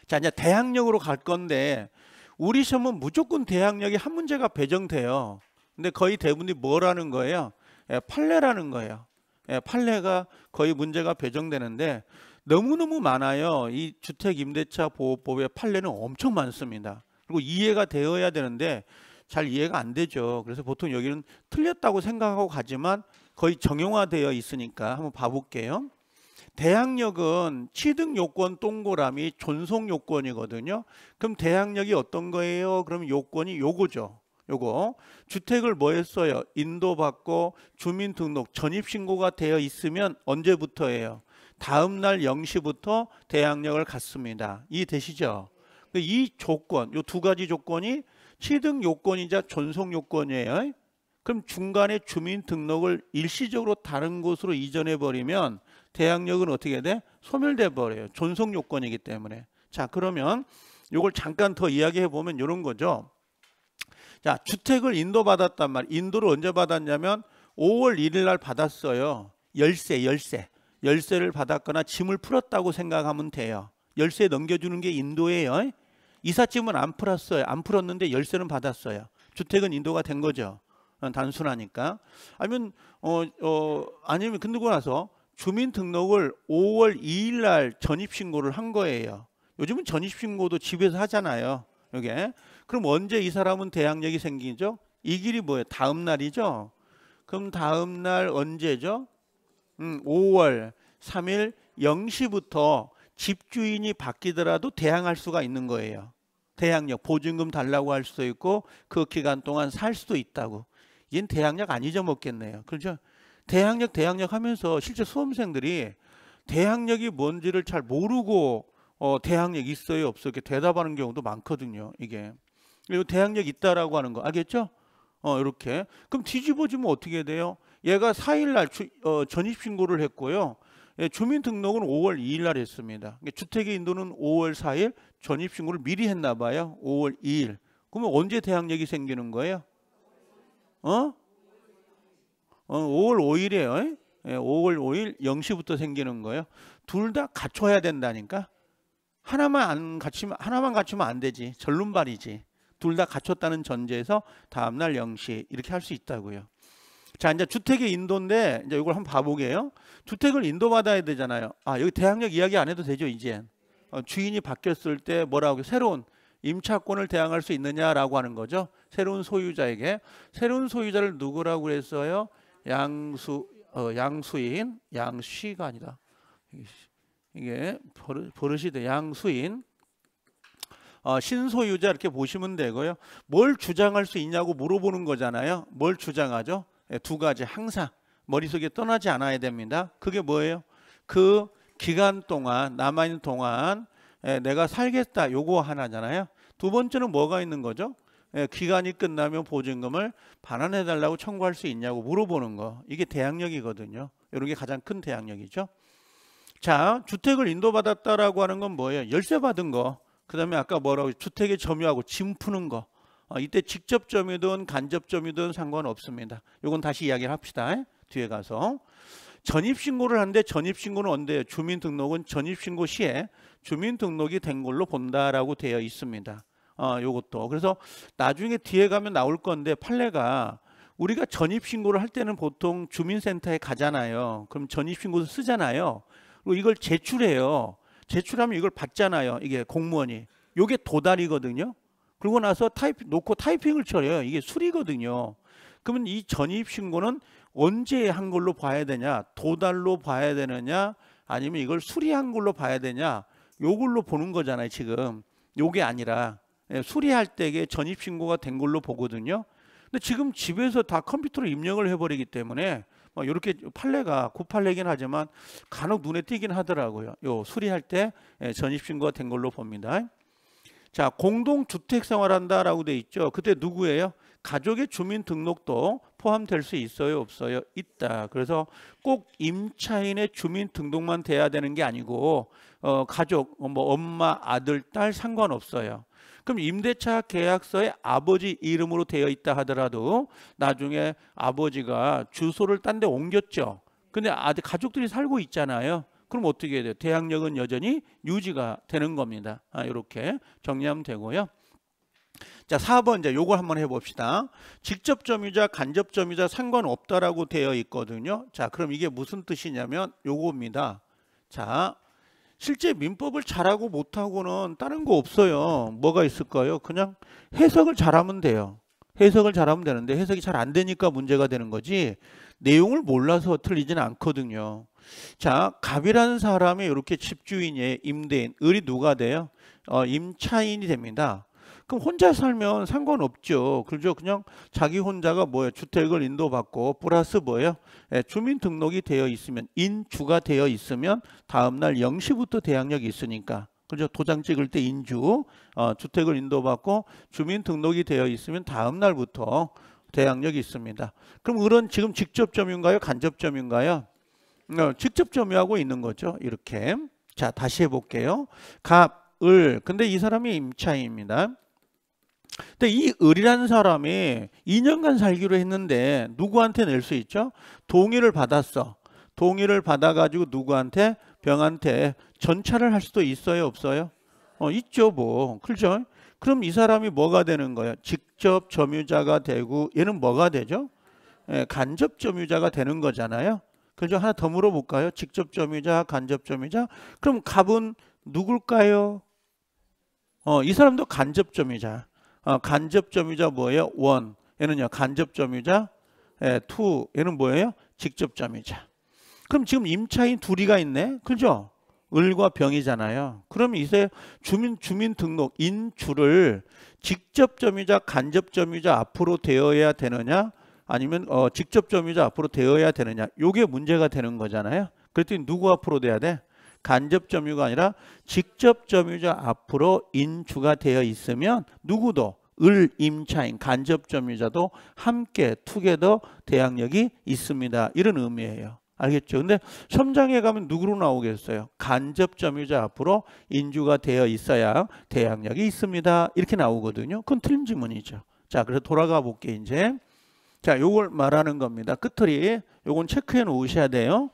자 이제 대항력으로 갈 건데 우리 시험은 무조건 대항력이 한 문제가 배정돼요. 근데 거의 대부분이 뭐라는 거예요? 예, 판례라는 거예요. 예, 판례가 거의 문제가 배정되는데 너무너무 많아요. 이 주택 임대차 보호법의 판례는 엄청 많습니다. 그리고 이해가 되어야 되는데 잘 이해가 안 되죠. 그래서 보통 여기는 틀렸다고 생각하고 가지만 거의 정형화되어 있으니까 한번 봐볼게요. 대항력은 취득 요건 동그라미 존속 요건이거든요. 그럼 대항력이 어떤 거예요? 그럼 요건이 요거죠. 요거 주택을 뭐 했어요? 인도받고 주민등록 전입신고가 되어 있으면 언제부터예요? 다음 날 0시부터 대항력을 갖습니다. 이해되시죠? 그 이 조건, 요 두 가지 조건이 취득 요건이자 존속 요건이에요. 그럼 중간에 주민등록을 일시적으로 다른 곳으로 이전해 버리면 대항력은 어떻게 돼? 소멸돼 버려요. 존속 요건이기 때문에. 자, 그러면 요걸 잠깐 더 이야기해 보면 이런 거죠. 자, 주택을 인도받았단 말. 인도를 언제 받았냐면 5월 1일 날 받았어요. 열세, 열세. 열세를 받았거나 짐을 풀었다고 생각하면 돼요. 열세 넘겨주는 게 인도예요. 이삿짐은 안 풀었어요. 안 풀었는데 열세는 받았어요. 주택은 인도가 된 거죠. 단순하니까. 아니면 어, 어 아니면 끝나고 나서 주민등록을 5월 2일 날 전입신고를 한 거예요. 요즘은 전입신고도 집에서 하잖아요. 이게. 그럼 언제 이 사람은 대항력이 생기죠? 이 길이 뭐예요? 다음 날이죠. 그럼 다음 날 언제죠? 음, 5월 3일 0시부터 집주인이 바뀌더라도 대항할 수가 있는 거예요. 대항력 보증금 달라고 할 수도 있고 그 기간 동안 살 수도 있다고. 이는 대항력 안 잊어먹겠네요. 그렇죠? 대학력 대학력 하면서 실제 수험생들이 대학력이 뭔지를 잘 모르고 어, 대학력 있어요 없어요 이렇게 대답하는 경우도 많거든요 이게 그리고 대학력 있다라고 하는 거 알겠죠? 어 이렇게 그럼 뒤집어지면 어떻게 돼요? 얘가 4일날 어, 전입신고를 했고요 예, 주민등록은 5월 2일날 했습니다 그러니까 주택의 인도는 5월 4일 전입신고를 미리 했나 봐요 5월 2일 그러면 언제 대학력이 생기는 거예요? 어? 어, 5월 5일이에요. 예, 5월 예, 5일 0시부터 생기는 거예요. 둘 다 갖춰야 된다니까. 하나만 안 갖추면 하나만 갖추면 안 되지. 절름발이지. 둘 다 갖췄다는 전제에서 다음 날 0시 이렇게 할 수 있다고요. 자, 이제 주택의 인도인데 이제 이걸 한번 봐보게요. 주택을 인도받아야 되잖아요. 아, 여기 대항력 이야기 안 해도 되죠, 이제 어, 주인이 바뀌었을 때 뭐라고 새로운 임차권을 대항할 수 있느냐라고 하는 거죠. 새로운 소유자에게 새로운 소유자를 누구라고 그랬어요 양수 어, 양수인 양씨가 아니다. 이게 버릇, 이 돼. 양수인 어, 신소유자 이렇게 보시면 되고요. 뭘 주장할 수 있냐고 물어보는 거잖아요. 뭘 주장하죠? 네, 두 가지 항상 머릿속에 떠나지 않아야 됩니다. 그게 뭐예요? 그 기간 동안 남아 있는 동안 에, 예, 내가 살겠다 요거 하나잖아요. 두 번째는 뭐가 있는 거죠? 예, 기간이 끝나면 보증금을 반환해 달라고 청구할 수 있냐고 물어보는 거. 이게 대항력이거든요. 이런 게 가장 큰 대항력이죠. 자, 주택을 인도받았다라고 하는 건 뭐예요? 열쇠 받은 거. 그다음에 아까 뭐라고 주택에 점유하고 짐 푸는 거. 어, 이때 직접 점유든 간접 점유든 상관없습니다. 이건 다시 이야기를 합시다. 예? 뒤에 가서. 전입신고를 하는데 전입신고는 언제 요 주민등록은 전입신고 시에 주민등록이 된 걸로 본다라고 되어 있습니다. 어, 요것도 그래서 나중에 뒤에 가면 나올 건데 판례가 우리가 전입신고를 할 때는 보통 주민센터에 가잖아요. 그럼 전입신고도 쓰잖아요. 그리고 이걸 제출해요. 제출하면 이걸 받잖아요. 이게 공무원이. 요게 도달이거든요. 그리고 나서 타입 놓고 타이핑을 쳐요. 이게 수리거든요. 그러면 이 전입신고는 언제 한 걸로 봐야 되냐? 도달로 봐야 되느냐? 아니면 이걸 수리한 걸로 봐야 되냐? 요걸로 보는 거잖아요, 지금. 요게 아니라. 예, 수리할 때에 전입 신고가 된 걸로 보거든요. 근데 지금 집에서 다 컴퓨터로 입력을 해버리기 때문에 이렇게 뭐 판례가 고판례긴 하지만 간혹 눈에 띄긴 하더라고요. 요 수리할 때 예, 전입 신고가 된 걸로 봅니다. 자, 공동 주택 생활한다라고 돼 있죠. 그때 누구예요? 가족의 주민등록도 포함될 수 있어요, 없어요? 있다. 그래서 꼭 임차인의 주민등록만 돼야 되는 게 아니고 어, 가족, 뭐 엄마, 아들, 딸 상관없어요. 그럼 임대차 계약서에 아버지 이름으로 되어 있다 하더라도 나중에 아버지가 주소를 딴 데 옮겼죠. 근데 아들 가족들이 살고 있잖아요. 그럼 어떻게 해야 돼요? 대항력은 여전히 유지가 되는 겁니다. 아, 이렇게 정리하면 되고요. 자, 4번 이제 요거 한번 해 봅시다. 직접 점유자, 간접 점유자 상관없다라고 되어 있거든요. 자, 그럼 이게 무슨 뜻이냐면 요겁니다. 자, 실제 민법을 잘하고 못하고는 다른 거 없어요. 뭐가 있을까요? 그냥 해석을 잘하면 돼요. 해석을 잘하면 되는데 해석이 잘 안 되니까 문제가 되는 거지 내용을 몰라서 틀리진 않거든요. 자, 갑이라는 사람이 이렇게 집주인의 임대인, 을이 누가 돼요? 어, 임차인이 됩니다. 그럼 혼자 살면 상관없죠. 그죠? 그냥 자기 혼자가 뭐예요? 주택을 인도받고 플러스 뭐예요? 예, 주민등록이 되어 있으면 인주가 되어 있으면 다음날 0시부터 대항력이 있으니까 그죠? 도장 찍을 때 인주 어, 주택을 인도받고 주민등록이 되어 있으면 다음날부터 대항력이 있습니다. 그럼 그런 지금 직접점인가요간접점인가요 어, 직접 점유하고 있는 거죠. 이렇게. 자, 다시 해볼게요. 갑, 을. 근데 이 사람이 임차인입니다. 근데 이 을이라는 사람이 2년간 살기로 했는데 누구한테 낼 수 있죠? 동의를 받았어. 동의를 받아가지고 누구한테? 병한테 전차를 할 수도 있어요? 없어요? 어, 있죠 뭐. 그렇죠? 그럼 이 사람이 뭐가 되는 거예요? 직접 점유자가 되고 얘는 뭐가 되죠? 예, 간접 점유자가 되는 거잖아요. 그죠? 하나 더 물어볼까요? 직접 점유자, 간접 점유자. 그럼 갑은 누굴까요? 어, 이 사람도 간접 점유자. 어, 간접점유자 뭐예요? 원. 얘는요 간접점유자. 에, 예, 투. 얘는 뭐예요? 직접점유자. 그럼 지금 임차인 둘이가 있네. 그죠? 을과 병이잖아요. 그럼 이제 주민 주민 등록 인주을 직접 점유자 간접 점유자 앞으로 되어야 되느냐 아니면 어, 직접 점유자 앞으로 되어야 되느냐. 요게 문제가 되는 거잖아요. 그랬더니 누구 앞으로 돼야 돼? 간접 점유가 아니라 직접 점유자 앞으로 인주가 되어 있으면 누구도 을 임차인 간접 점유자도 함께 투게더 대항력이 있습니다. 이런 의미예요. 알겠죠? 근데 첨장에 가면 누구로 나오겠어요? 간접 점유자 앞으로 인주가 되어 있어야 대항력이 있습니다. 이렇게 나오거든요. 그건 틀린 지문이죠. 자, 그래서 돌아가 볼게 이제. 자, 요걸 말하는 겁니다. 끝털이 요건 체크해 놓으셔야 돼요.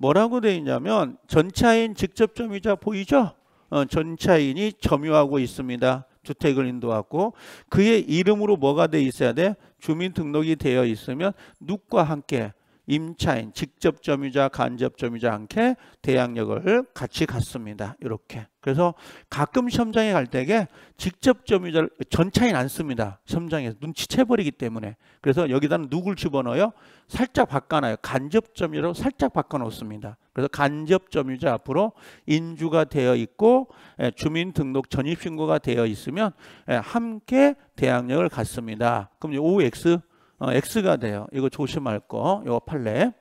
뭐라고 돼 있냐면 전차인 직접점유자 보이죠? 어, 전차인이 점유하고 있습니다. 주택을 인도하고 그의 이름으로 뭐가 돼 있어야 돼? 주민등록이 되어 있으면 누과 함께 임차인, 직접 점유자, 간접 점유자 함께 대항력을 같이 갔습니다. 이렇게. 그래서 가끔 시험장에 갈 때에 직접 점유자를 전차인 안 씁니다. 시험장에서 눈치채버리기 때문에. 그래서 여기다 누굴 집어넣어요? 살짝 바꿔놔요. 간접 점유자로 살짝 바꿔놓습니다. 그래서 간접 점유자 앞으로 인주가 되어 있고 예, 주민등록 전입신고가 되어 있으면 예, 함께 대항력을 갖습니다. 그럼 OX 어, X가 돼요. 이거 조심할 거. 이거 팔레.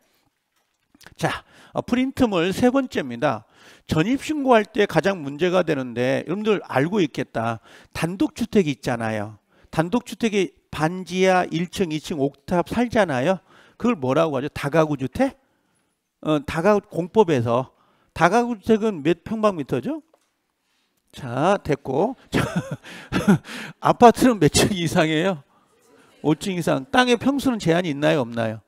자, 어, 프린트물 세 번째입니다. 전입신고할 때 가장 문제가 되는데 여러분들 알고 있겠다. 단독주택이 있잖아요. 단독주택이 반지하 1층, 2층, 옥탑 살잖아요. 그걸 뭐라고 하죠? 다가구주택? 어, 다가구 공법에서 다가구주택은 몇 평방미터죠? 자 됐고 아파트는 몇 층 이상이에요? 5층 이상 땅의 평수는 제한이 있나요 없나요?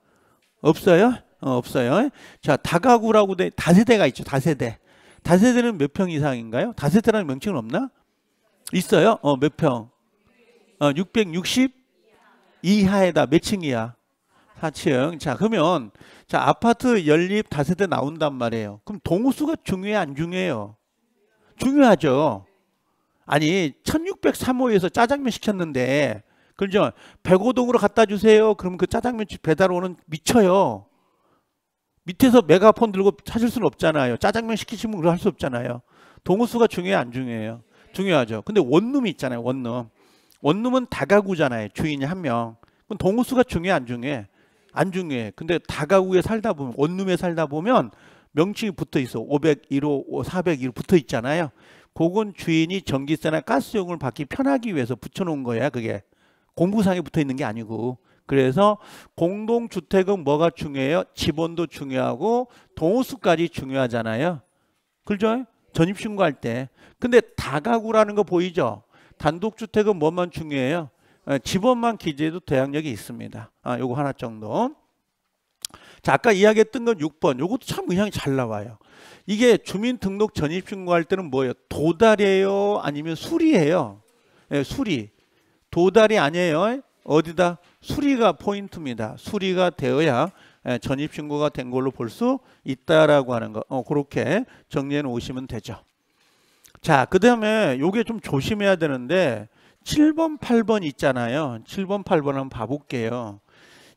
없어요? 어, 없어요. 자 다가구라고 돼 다세대가 있죠 다세대. 다세대는 몇 평 이상인가요? 다세대라는 명칭은 없나? 있어요? 어 몇 평? 어 660 이하에다 몇 층이야? 4층. 자 그러면 자 아파트 연립 다세대 나온단 말이에요. 그럼 동호수가 중요해 안 중요해요? 중요하죠. 아니 1603호에서 짜장면 시켰는데 그죠? 백호동으로 갖다 주세요. 그럼 그 짜장면집 배달 오는 미쳐요. 밑에서 메가폰 들고 찾을 수는 없잖아요. 짜장면 시키시면 그걸 할 수 없잖아요. 동호수가 중요해 안 중요해요? 중요하죠. 근데 원룸이 있잖아요. 원룸. 원룸은 다가구잖아요. 주인이 한 명. 그럼 동호수가 중요해 안 중요해? 안 중요해. 근데 다가구에 살다 보면 원룸에 살다 보면 명칭이 붙어 있어. 501호, 401호 붙어 있잖아요. 그건 주인이 전기세나 가스용을 받기 편하기 위해서 붙여놓은 거야. 그게. 공부상에 붙어 있는 게 아니고 그래서 공동주택은 뭐가 중요해요? 지번도 중요하고 동호수까지 중요하잖아요. 그죠? 전입신고할 때. 근데 다가구라는 거 보이죠? 단독주택은 뭐만 중요해요? 집원만 어, 기재해도 대항력이 있습니다. 아, 요거 하나 정도. 자, 아까 이야기했던 건 6번. 요것도 참 의향이 잘 나와요. 이게 주민등록 전입신고할 때는 뭐예요? 도달해요 아니면 수리해요 예, 수리. 도달이 아니에요. 어디다 수리가 포인트입니다. 수리가 되어야 예, 전입 신고가 된 걸로 볼 수 있다라고 하는 거. 어, 그렇게 정리해 놓으시면 되죠. 자, 그다음에 요게 좀 조심해야 되는데 7번, 8번 있잖아요. 7번, 8번 한번 봐 볼게요.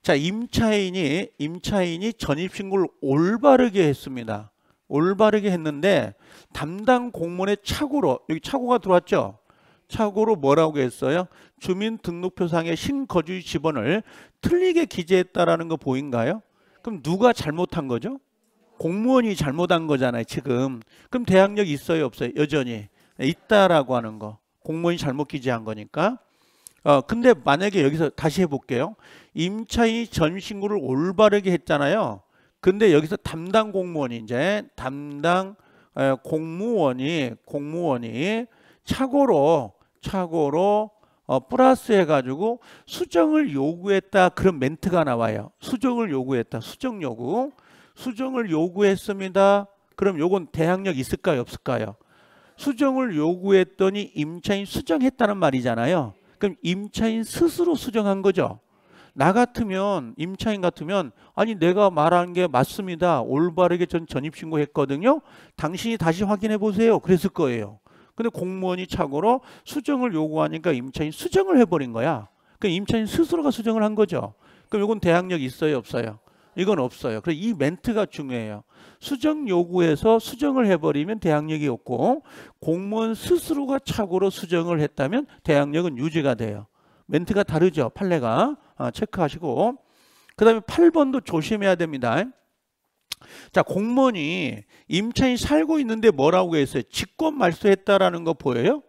자, 임차인이 임차인이 전입 신고를 올바르게 했습니다. 올바르게 했는데 담당 공무원의 착오로 여기 착오가 들어왔죠. 참고로 뭐라고 했어요? 주민등록표상의 신거주 지번을 틀리게 기재했다라는 거 보인가요? 그럼 누가 잘못한 거죠? 공무원이 잘못한 거잖아요 지금 그럼 대항력 있어요 없어요 여전히 네, 있다라고 하는 거 공무원이 잘못 기재한 거니까 어 근데 만약에 여기서 다시 해볼게요 임차인이 전신고를 올바르게 했잖아요 근데 여기서 담당 공무원이 이제 담당 공무원이 공무원이 착오로 착오로 어, 플러스해가지고 수정을 요구했다 그런 멘트가 나와요. 수정을 요구했다. 수정 요구. 수정을 요구했습니다. 그럼 요건 대항력 있을까요? 없을까요? 수정을 요구했더니 임차인 수정했다는 말이잖아요. 그럼 임차인 스스로 수정한 거죠. 나 같으면 임차인 같으면 아니 내가 말한 게 맞습니다. 올바르게 전 전입 신고했거든요. 당신이 다시 확인해 보세요. 그랬을 거예요. 근데 공무원이 착오로 수정을 요구하니까 임차인 수정을 해버린 거야. 그 임차인 스스로가 수정을 한 거죠. 그럼 이건 대항력 있어요, 없어요? 이건 없어요. 그래서 이 멘트가 중요해요. 수정 요구에서 수정을 해버리면 대항력이 없고 공무원 스스로가 착오로 수정을 했다면 대항력은 유지가 돼요. 멘트가 다르죠. 판례가 아, 체크하시고 그 다음에 8번도 조심해야 됩니다. 자 공무원이 임차인 이 살고 있는데 뭐라고 했어요? 직권 말소했다라는 거 보여요?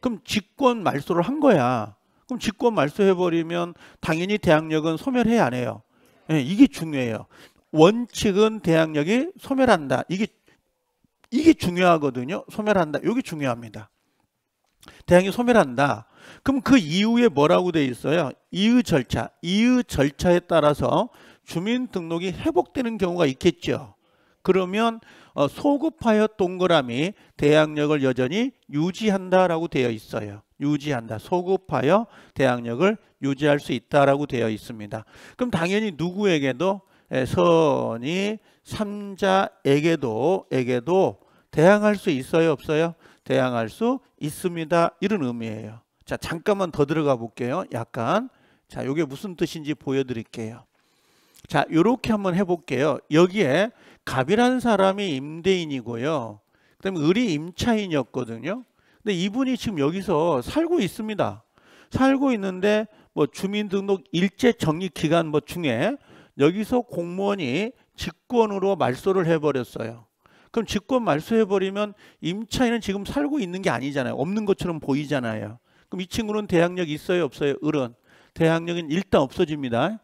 그럼 직권 말소를 한 거야. 그럼 직권 말소해버리면 당연히 대항력은 소멸해야 안 해요. 네, 이게 중요해요. 원칙은 대항력이 소멸한다. 이게 이게 중요하거든요. 소멸한다. 이게 중요합니다. 대항이 력 소멸한다. 그럼 그 이후에 뭐라고 돼 있어요? 이의 절차. 이의 절차에 따라서 주민등록이 회복되는 경우가 있겠죠. 그러면 어, 소급하여 동그라미 대항력을 여전히 유지한다라고 되어 있어요. 유지한다. 소급하여 대항력을 유지할 수 있다라고 되어 있습니다. 그럼 당연히 누구에게도 선이 삼자에게도 에게도 대항할 수 있어요, 없어요? 대항할 수 있습니다. 이런 의미예요. 자, 잠깐만 더 들어가 볼게요. 약간 자, 이게 무슨 뜻인지 보여드릴게요. 자, 이렇게 한번 해볼게요. 여기에 갑이라는 사람이 임대인이고요. 그 다음에 을이 임차인이었거든요. 근데 이분이 지금 여기서 살고 있습니다. 살고 있는데 뭐 주민등록 일제 정리 기간 뭐 중에 여기서 공무원이 직권으로 말소를 해버렸어요. 그럼 직권 말소해버리면 임차인은 지금 살고 있는 게 아니잖아요. 없는 것처럼 보이잖아요. 그럼 이 친구는 대항력 있어요 없어요? 을은 대항력은 일단 없어집니다.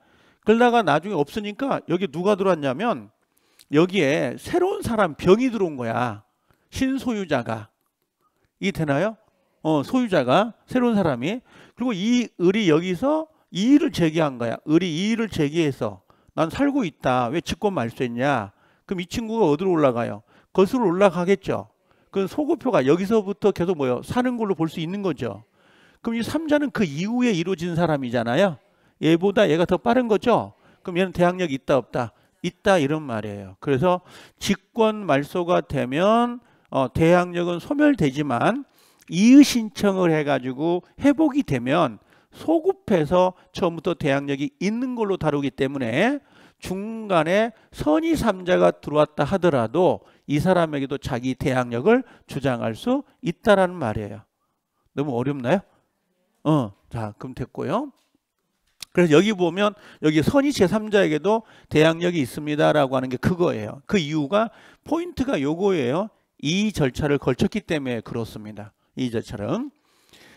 그러다가 나중에 없으니까 여기 누가 들어왔냐면 여기에 새로운 사람 병이 들어온 거야. 신소유자가. 이게 되나요? 어, 소유자가 새로운 사람이. 그리고 이 을이 여기서 이의를 제기한 거야. 을이 이의를 제기해서 난 살고 있다. 왜 직권 말소했냐? 그럼 이 친구가 어디로 올라가요? 거슬러 올라가겠죠. 그소급표가 여기서부터 계속 뭐요? 사는 걸로 볼 수 있는 거죠. 그럼 이 삼자는 그 이후에 이루어진 사람이잖아요. 얘보다 얘가 더 빠른 거죠. 그럼 얘는 대항력이 있다 없다. 있다 이런 말이에요. 그래서 직권 말소가 되면 어, 대항력은 소멸되지만 이의 신청을 해가지고 회복이 되면 소급해서 처음부터 대항력이 있는 걸로 다루기 때문에 중간에 선의 3자가 들어왔다 하더라도 이 사람에게도 자기 대항력을 주장할 수 있다라는 말이에요. 너무 어렵나요? 어, 자, 그럼 됐고요. 그래서 여기 보면 여기 선이 제3자에게도 대항력이 있습니다라고 하는 게 그거예요. 그 이유가 포인트가 요거예요. 이 절차를 걸쳤기 때문에 그렇습니다. 이 절차는.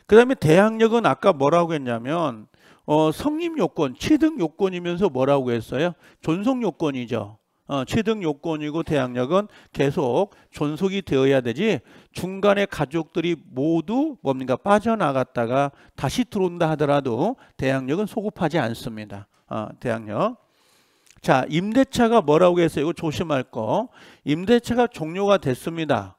그 다음에 대항력은 아까 뭐라고 했냐면 어, 성립 요건, 취득 요건이면서 뭐라고 했어요? 존속 요건이죠. 최등 어, 요건이고 대항력은 계속 존속이 되어야 되지 중간에 가족들이 모두 뭡니까 빠져나갔다가 다시 들어온다 하더라도 대항력은 소급하지 않습니다. 어, 대항력. 자 임대차가 뭐라고 했어요? 이거 조심할 거. 임대차가 종료가 됐습니다.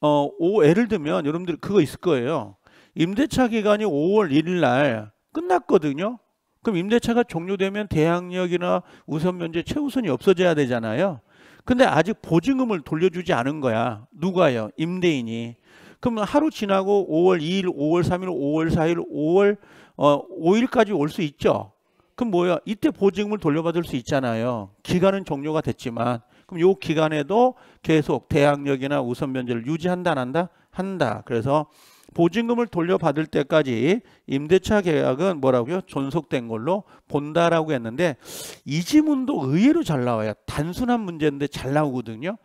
어, 오, 예를 들면 여러분들 그거 있을 거예요. 임대차 기간이 5월 1일 날 끝났거든요. 그럼 임대차가 종료되면 대항력이나 우선 면제 최우선이 없어져야 되잖아요. 근데 아직 보증금을 돌려주지 않은 거야. 누가요? 임대인이. 그럼 하루 지나고 5월 2일, 5월 3일, 5월 4일, 5월 어, 5일까지 올 수 있죠. 그럼 뭐야? 이때 보증금을 돌려받을 수 있잖아요. 기간은 종료가 됐지만 그럼 요 기간에도 계속 대항력이나 우선 면제를 유지한다 안 한다? 한다. 그래서 보증금을 돌려받을 때까지 임대차 계약은 뭐라고요? 존속된 걸로 본다라고 했는데 이 지문도 의외로 잘 나와요. 단순한 문제인데 잘 나오거든요.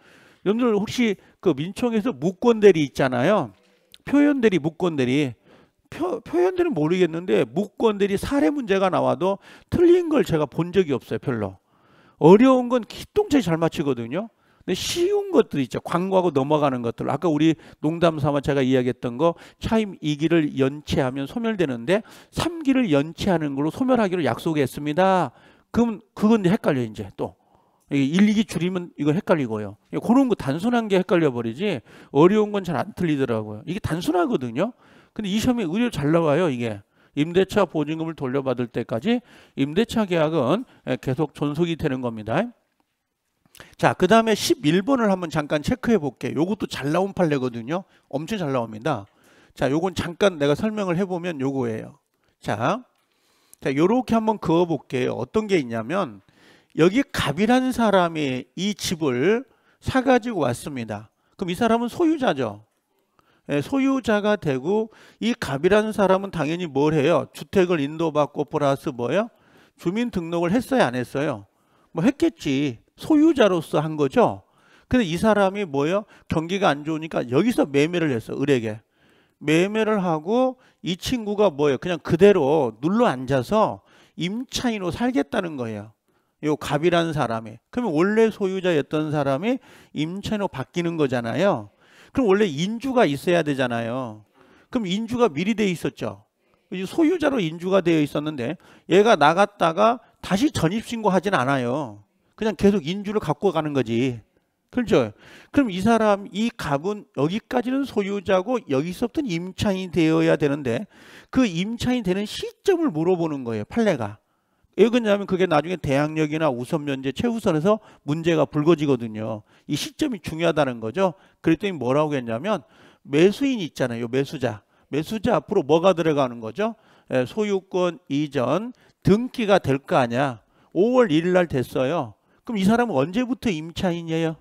여러분들 혹시 그 민청에서 무권대리 있잖아요. 표현대리, 무권대리. 표, 표현대는 모르겠는데 무권들이 사례 문제가 나와도 틀린 걸 제가 본 적이 없어요 별로 어려운 건 기똥차게 잘맞추거든요 근데 쉬운 것들 있죠. 광고하고 넘어가는 것들. 아까 우리 농담 삼아 제가 이야기했던 거 차임 2기를 연체하면 소멸되는데 3기를 연체하는 걸로 소멸하기로 약속했습니다. 그럼 그건 헷갈려 이제 또. 1, 2기 줄이면 이거 헷갈리고요. 그런 거 단순한 게 헷갈려 버리지 어려운 건 잘 안 틀리더라고요. 이게 단순하거든요. 근데 이 시험이 의외로 잘 나와요, 이게. 임대차 보증금을 돌려받을 때까지 임대차 계약은 예, 계속 존속이 되는 겁니다. 자, 그 다음에 11번을 한번 잠깐 체크해 볼게요. 요것도 잘 나온 판례거든요. 엄청 잘 나옵니다. 자, 요건 잠깐 내가 설명을 해보면 요거예요. 자, 자, 요렇게 한번 그어 볼게요. 어떤 게 있냐면, 여기 갑이라는 사람이 이 집을 사가지고 왔습니다. 그럼 이 사람은 소유자죠. 예, 소유자가 되고 이 갑이라는 사람은 당연히 뭘 해요? 주택을 인도받고 플러스 뭐예요? 주민등록을 했어요 안 했어요? 뭐 했겠지. 소유자로서 한 거죠. 근데 이 사람이 뭐예요? 경기가 안 좋으니까 여기서 매매를 했어. 을에게. 매매를 하고 이 친구가 뭐예요? 그냥 그대로 눌러 앉아서 임차인으로 살겠다는 거예요. 요 갑이라는 사람이. 그러면 원래 소유자였던 사람이 임차인으로 바뀌는 거잖아요. 그럼 원래 인주가 있어야 되잖아요. 그럼 인주가 미리 돼 있었죠. 소유자로 인주가 되어 있었는데 얘가 나갔다가 다시 전입신고하진 않아요. 그냥 계속 인주를 갖고 가는 거지. 그렇죠? 그럼 이 사람, 이 갑은 여기까지는 소유자고 여기서부터 임차인이 되어야 되는데 그 임차인이 되는 시점을 물어보는 거예요. 판례가. 왜 그러냐면 그게 나중에 대항력이나 우선 면제 최우선에서 문제가 불거지거든요. 이 시점이 중요하다는 거죠. 그랬더니 뭐라고 했냐면 매수인 있잖아요. 매수자. 매수자 앞으로 뭐가 들어가는 거죠? 예, 소유권 이전, 등기가 될 거 아니야. 5월 1일 날 됐어요. 그럼 이 사람은 언제부터 임차인이에요?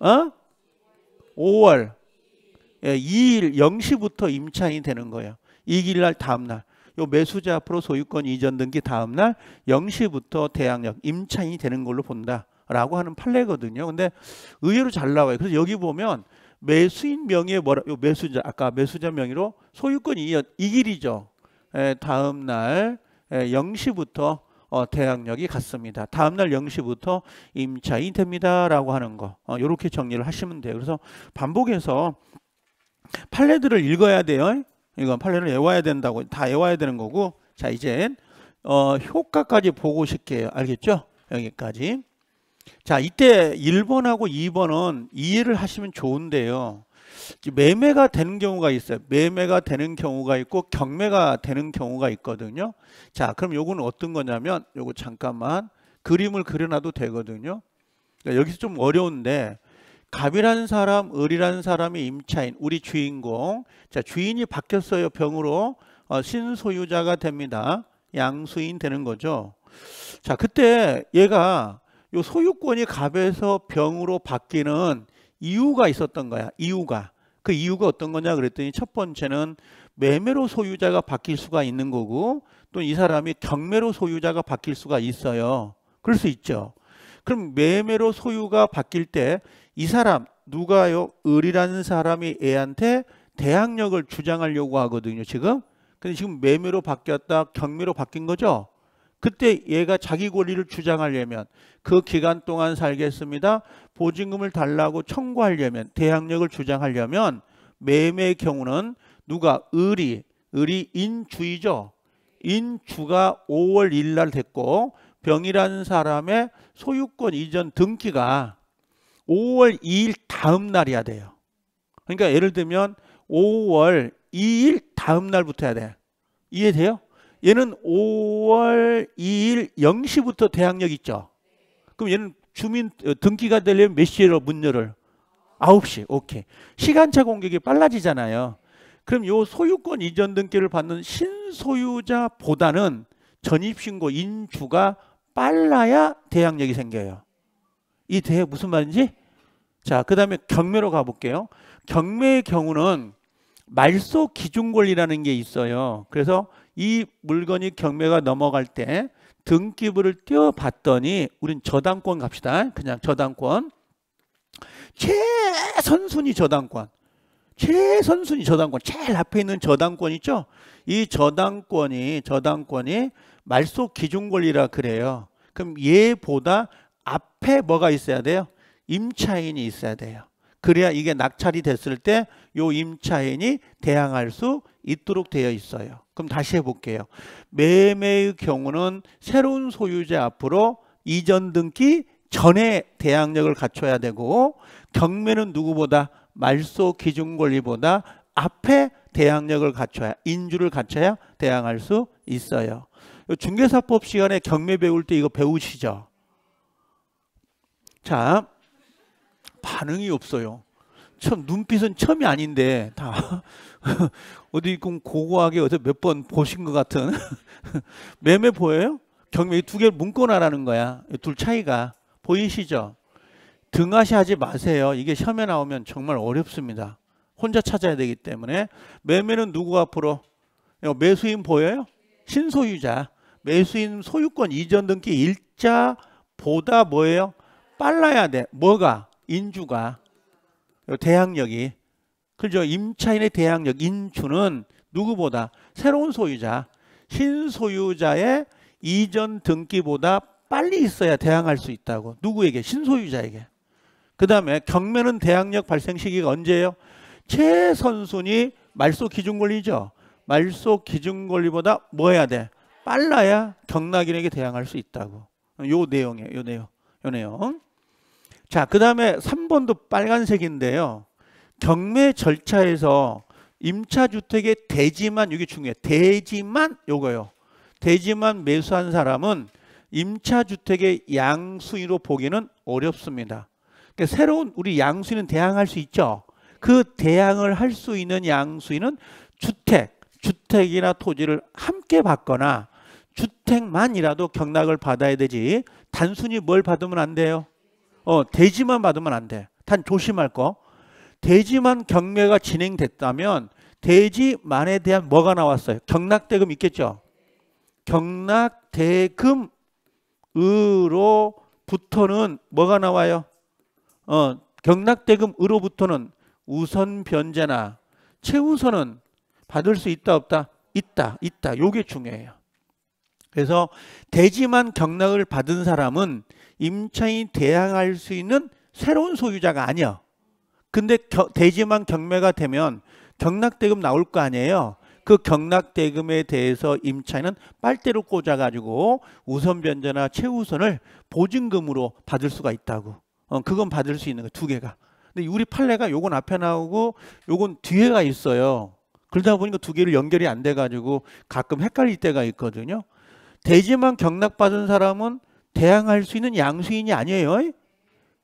어? 5월 2일 예, 0시부터 임차인이 되는 거예요. 2일 날 다음 날. 요 매수자 앞으로 소유권 이전 등기 다음 날 0시부터 대항력 임차인이 되는 걸로 본다라고 하는 판례거든요. 근데 의외로 잘 나와요. 그래서 여기 보면 매수인 명의에 뭐라 요 매수자 아까 매수자 명의로 소유권 이전 2일이죠. 예, 다음 날 0시부터 예, 어, 대항력이 같습니다. 다음날 0시부터 임차인됩니다라고 하는 거 이렇게 어, 정리를 하시면 돼요. 그래서 반복해서 판례들을 읽어야 돼요. 이건 판례를 외워야 된다고 다 외워야 되는 거고 자 이제 어, 효과까지 보고 싶게요. 알겠죠? 여기까지. 자 이때 1번하고 2번은 이해를 하시면 좋은데요. 매매가 되는 경우가 있어요. 매매가 되는 경우가 있고 경매가 되는 경우가 있거든요. 자, 그럼 요거는 어떤 거냐면 요거 잠깐만 그림을 그려놔도 되거든요. 그러니까 여기서 좀 어려운데 갑이라는 사람, 을이라는 사람이 임차인, 우리 주인공. 자, 주인이 바뀌었어요. 병으로 어, 신소유자가 됩니다. 양수인 되는 거죠. 자, 그때 얘가 요 소유권이 갑에서 병으로 바뀌는 이유가 있었던 거야. 이유가. 그 이유가 어떤 거냐 그랬더니 첫 번째는 매매로 소유자가 바뀔 수가 있는 거고 또 이 사람이 경매로 소유자가 바뀔 수가 있어요. 그럴 수 있죠. 그럼 매매로 소유가 바뀔 때 이 사람 누가요? 을이라는 사람이 애한테 대항력을 주장하려고 하거든요. 지금. 근데 지금 매매로 바뀌었다 경매로 바뀐 거죠. 그때 얘가 자기 권리를 주장하려면 그 기간 동안 살겠습니다. 보증금을 달라고 청구하려면 대항력을 주장하려면 매매의 경우는 누가 을이 을이 인주이죠. 인주가 5월 1일 날 됐고 병이라는 사람의 소유권 이전 등기가 5월 2일 다음 날이야 돼요. 그러니까 예를 들면 5월 2일 다음 날부터 해야 돼. 이해돼요? 얘는 5월 2일 0시부터 대항력 있죠. 그럼 얘는 주민 어, 등기가 되려면 몇 시로 문 열을? 9시. 오케이. 시간차 공격이 빨라지잖아요. 그럼 요 소유권 이전 등기를 받는 신소유자보다는 전입신고 인주가 빨라야 대항력이 생겨요. 이 대해 무슨 말인지? 자, 그 다음에 경매로 가볼게요. 경매의 경우는 말소 기준권리라는 게 있어요. 그래서 이 물건이 경매가 넘어갈 때 등기부를 띄워봤더니 우린 저당권 갑시다. 그냥 저당권. 최선순위 저당권. 최선순위 저당권. 제일 앞에 있는 저당권 있죠? 이 저당권이 저당권이 말속 기준 권리라 그래요. 그럼 얘보다 앞에 뭐가 있어야 돼요? 임차인이 있어야 돼요. 그래야 이게 낙찰이 됐을 때 요 임차인이 대항할 수 있도록 되어 있어요. 그럼 다시 해볼게요. 매매의 경우는 새로운 소유자 앞으로 이전 등기 전에 대항력을 갖춰야 되고 경매는 누구보다 말소 기준 권리보다 앞에 대항력을 갖춰야 인주를 갖춰야 대항할 수 있어요. 중개사법 시간에 경매 배울 때 이거 배우시죠? 자, 반응이 없어요. 참 눈빛은 처음이 아닌데 다 어디 그럼 고고하게 어디몇번 보신 것 같은 매매 보여요? 경매 두 개를 묶어놔라는 거야. 둘 차이가 보이시죠? 등하시 하지 마세요. 이게 셔에 나오면 정말 어렵습니다. 혼자 찾아야 되기 때문에 매매는 누구 앞으로? 어, 매수인 보여요? 신소유자. 매수인 소유권 이전 등기 일자보다 뭐예요? 빨라야 돼. 뭐가? 인주가. 대항력이. 그죠? 임차인의 대항력, 인추는 누구보다 새로운 소유자, 신소유자의 이전 등기보다 빨리 있어야 대항할 수 있다고. 누구에게? 신소유자에게. 그 다음에 경매는 대항력 발생 시기가 언제예요? 최선순위 말소 기준 권리죠. 말소 기준 권리보다 뭐 해야 돼? 빨라야 경락인에게 대항할 수 있다고. 요 내용이에요. 요 내용. 요 내용. 자, 그 다음에 3번도 빨간색인데요. 경매 절차에서 임차주택의 대지만 이게 중요해. 대지만 요거요. 대지만 매수한 사람은 임차주택의 양수위로 보기는 어렵습니다. 그러니까 새로운 우리 양수인은 대항할 수 있죠. 그 대항을 할 수 있는 양수인은 주택, 주택이나 토지를 함께 받거나 주택만이라도 경락을 받아야 되지 단순히 뭘 받으면 안 돼요. 어, 대지만 받으면 안 돼. 단 조심할 거. 대지만 경매가 진행됐다면 대지만에 대한 뭐가 나왔어요? 경락대금 있겠죠? 경락대금으로부터는 뭐가 나와요? 어, 경락대금으로부터는 우선 변제나 최우선은 받을 수 있다 없다? 있다 있다 요게 중요해요. 그래서 대지만 경락을 받은 사람은 임차인이 대항할 수 있는 새로운 소유자가 아니야. 근데 겨, 대지만 경매가 되면 경락대금 나올 거 아니에요. 그 경락대금에 대해서 임차인은 빨대로 꽂아가지고 우선 변제나 최우선을 보증금으로 받을 수가 있다고. 어, 그건 받을 수 있는 거두 개가. 근데 우리 판례가 요건 앞에 나오고 요건 뒤에가 있어요. 그러다 보니까 두 개를 연결이 안 돼가지고 가끔 헷갈릴 때가 있거든요. 대지만 경락받은 사람은 대항할 수 있는 양수인이 아니에요.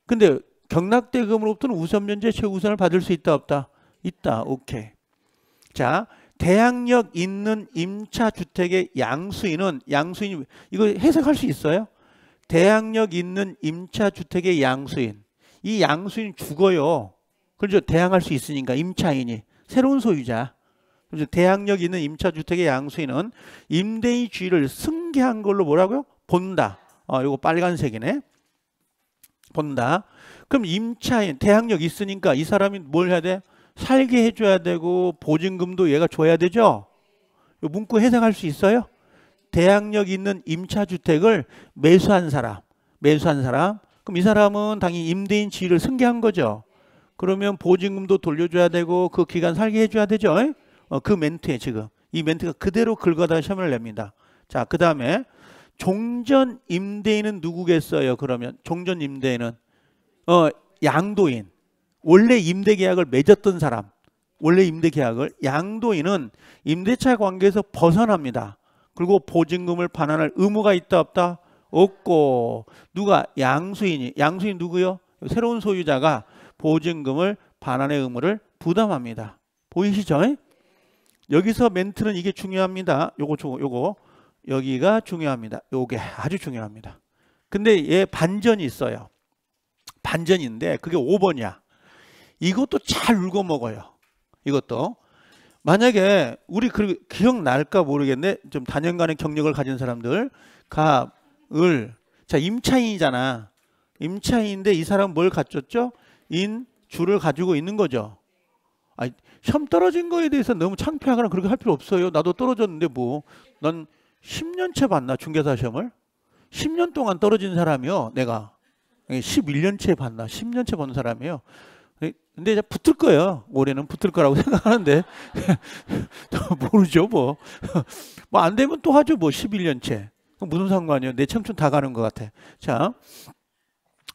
근데 경락대금으로부터는 우선 면제 최우선을 받을 수 있다 없다? 있다. 오케이. 자, 대항력 있는 임차 주택의 양수인은 양수인 이거 해석할 수 있어요? 대항력 있는 임차 주택의 양수인. 이 양수인 죽어요. 그렇죠. 대항할 수 있으니까 임차인이 새로운 소유자. 그렇죠. 대항력 있는 임차 주택의 양수인은 임대인 주의를 승계한 걸로 뭐라고요? 본다. 어, 이거 빨간색이네. 본다. 그럼 임차인 대항력 있으니까 이 사람이 뭘 해야 돼? 살게 해줘야 되고 보증금도 얘가 줘야 되죠. 문구 해석할 수 있어요? 대항력 있는 임차주택을 매수한 사람, 매수한 사람. 그럼 이 사람은 당연히 임대인 지위를 승계한 거죠. 그러면 보증금도 돌려줘야 되고 그 기간 살게 해줘야 되죠. 어, 그 멘트에 지금 이 멘트가 그대로 긁어다 시험을 냅니다. 자, 그 다음에 종전 임대인은 누구겠어요? 그러면 종전 임대인은 어, 양도인 원래 임대 계약을 맺었던 사람 원래 임대 계약을 양도인은 임대차 관계에서 벗어납니다. 그리고 보증금을 반환할 의무가 있다 없다 없고 누가 양수인이 양수인 누구요? 새로운 소유자가 보증금을 반환의 의무를 부담합니다. 보이시죠? 여기서 멘트는 이게 중요합니다. 요거 요거 여기가 중요합니다. 요게 아주 중요합니다. 근데 얘 반전이 있어요. 반전인데 그게 5번이야. 이것도 잘 울고 먹어요. 이것도. 만약에 우리 그 기억날까 모르겠네. 좀 단연간의 경력을 가진 사람들. 가 을. 자, 임차인이잖아. 임차인인데 이 사람 뭘 갖췄죠? 인, 주를 가지고 있는 거죠. 아, 시험 떨어진 거에 대해서 너무 창피하거나 그렇게 할 필요 없어요. 나도 떨어졌는데 뭐. 난1 0년채 봤나 중개사 시험을? 10년 동안 떨어진 사람이요. 내가. 11년째 봤나 10년째 본 사람이에요. 근데 이제 붙을 거예요. 올해는 붙을 거라고 생각하는데 모르죠 뭐. 뭐 안 되면 또 하죠 뭐 11년째. 무슨 상관이에요. 내 청춘 다 가는 것 같아. 자.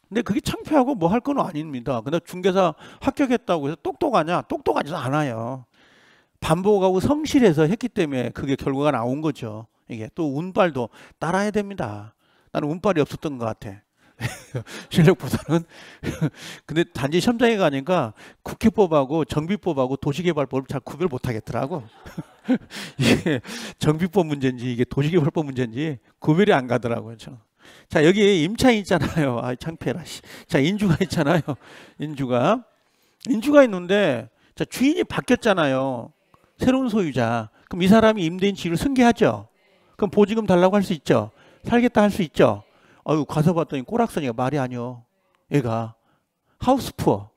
근데 그게 창피하고 뭐 할 건 아닙니다. 근데 중개사 합격했다고 해서 똑똑하냐? 똑똑하지도 않아요. 반복하고 성실해서 했기 때문에 그게 결과가 나온 거죠. 이게 또 운빨도 따라야 됩니다. 나는 운빨이 없었던 것 같아. 실력보다는 근데 단지 현장에 가니까 국회법하고 정비법하고 도시개발법을 잘 구별 못 하겠더라고. 이게 정비법 문제인지 이게 도시개발법 문제인지 구별이 안 가더라고요. 저. 자 여기 임차인 있잖아요. 아 창피해라. 자 인주가 있잖아요. 인주가 인주가 있는데 자 주인이 바뀌었잖아요. 새로운 소유자. 그럼 이 사람이 임대인 지위를 승계하죠. 그럼 보증금 달라고 할 수 있죠. 살겠다 할 수 있죠. 아유 가서 봤더니 꼬락서니가 말이 아니여 얘가 하우스 푸어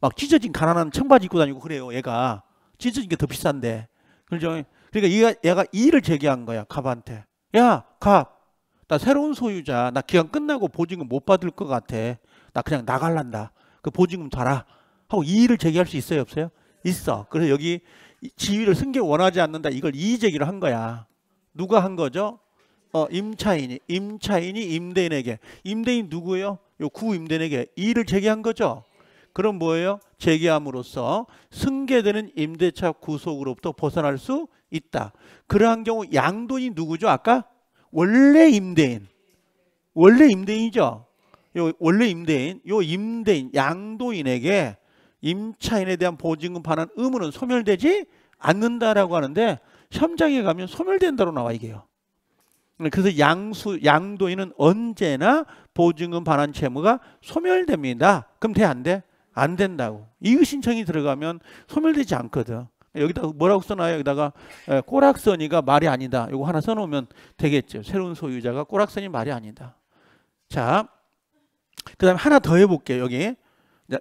막 찢어진 가난한 청바지 입고 다니고 그래요. 얘가 찢어진 게 더 비싼데 그러니까 얘가, 얘가 이의를 제기한 거야 갑한테. 야 갑. 나 새로운 소유자. 나 기간 끝나고 보증금 못 받을 것 같아. 나 그냥 나갈란다. 그 보증금 달아. 하고 이의를 제기할 수 있어요 없어요? 있어. 그래서 여기 지위를 승계 원하지 않는다. 이걸 이의 제기를 한 거야. 누가 한 거죠? 어, 임차인이 임차인이 임대인에게 임대인 누구예요? 요 구임대인에게 이의를 제기한 거죠. 그럼 뭐예요? 제기함으로써 승계되는 임대차 구속으로부터 벗어날 수 있다. 그러한 경우 양도인이 누구죠? 아까 원래 임대인. 원래 임대인이죠. 요 원래 임대인, 요 임대인 양도인에게 임차인에 대한 보증금 반환 의무는 소멸되지 않는다라고 하는데 현장에 가면 소멸된다로 나와 이게요. 음, 그래서 양수 양도인은 언제나 보증금 반환 채무가 소멸됩니다. 그럼 돼 안 돼? 안 된다고. 이의 신청이 들어가면 소멸되지 않거든. 여기다 뭐라고 써놔요? 여기다가 예, 꼬락선이가 말이 아니다. 이거 하나 써놓으면 되겠죠. 새로운 소유자가 꼬락선이 말이 아니다. 자, 그다음에 하나 더 해볼게요. 여기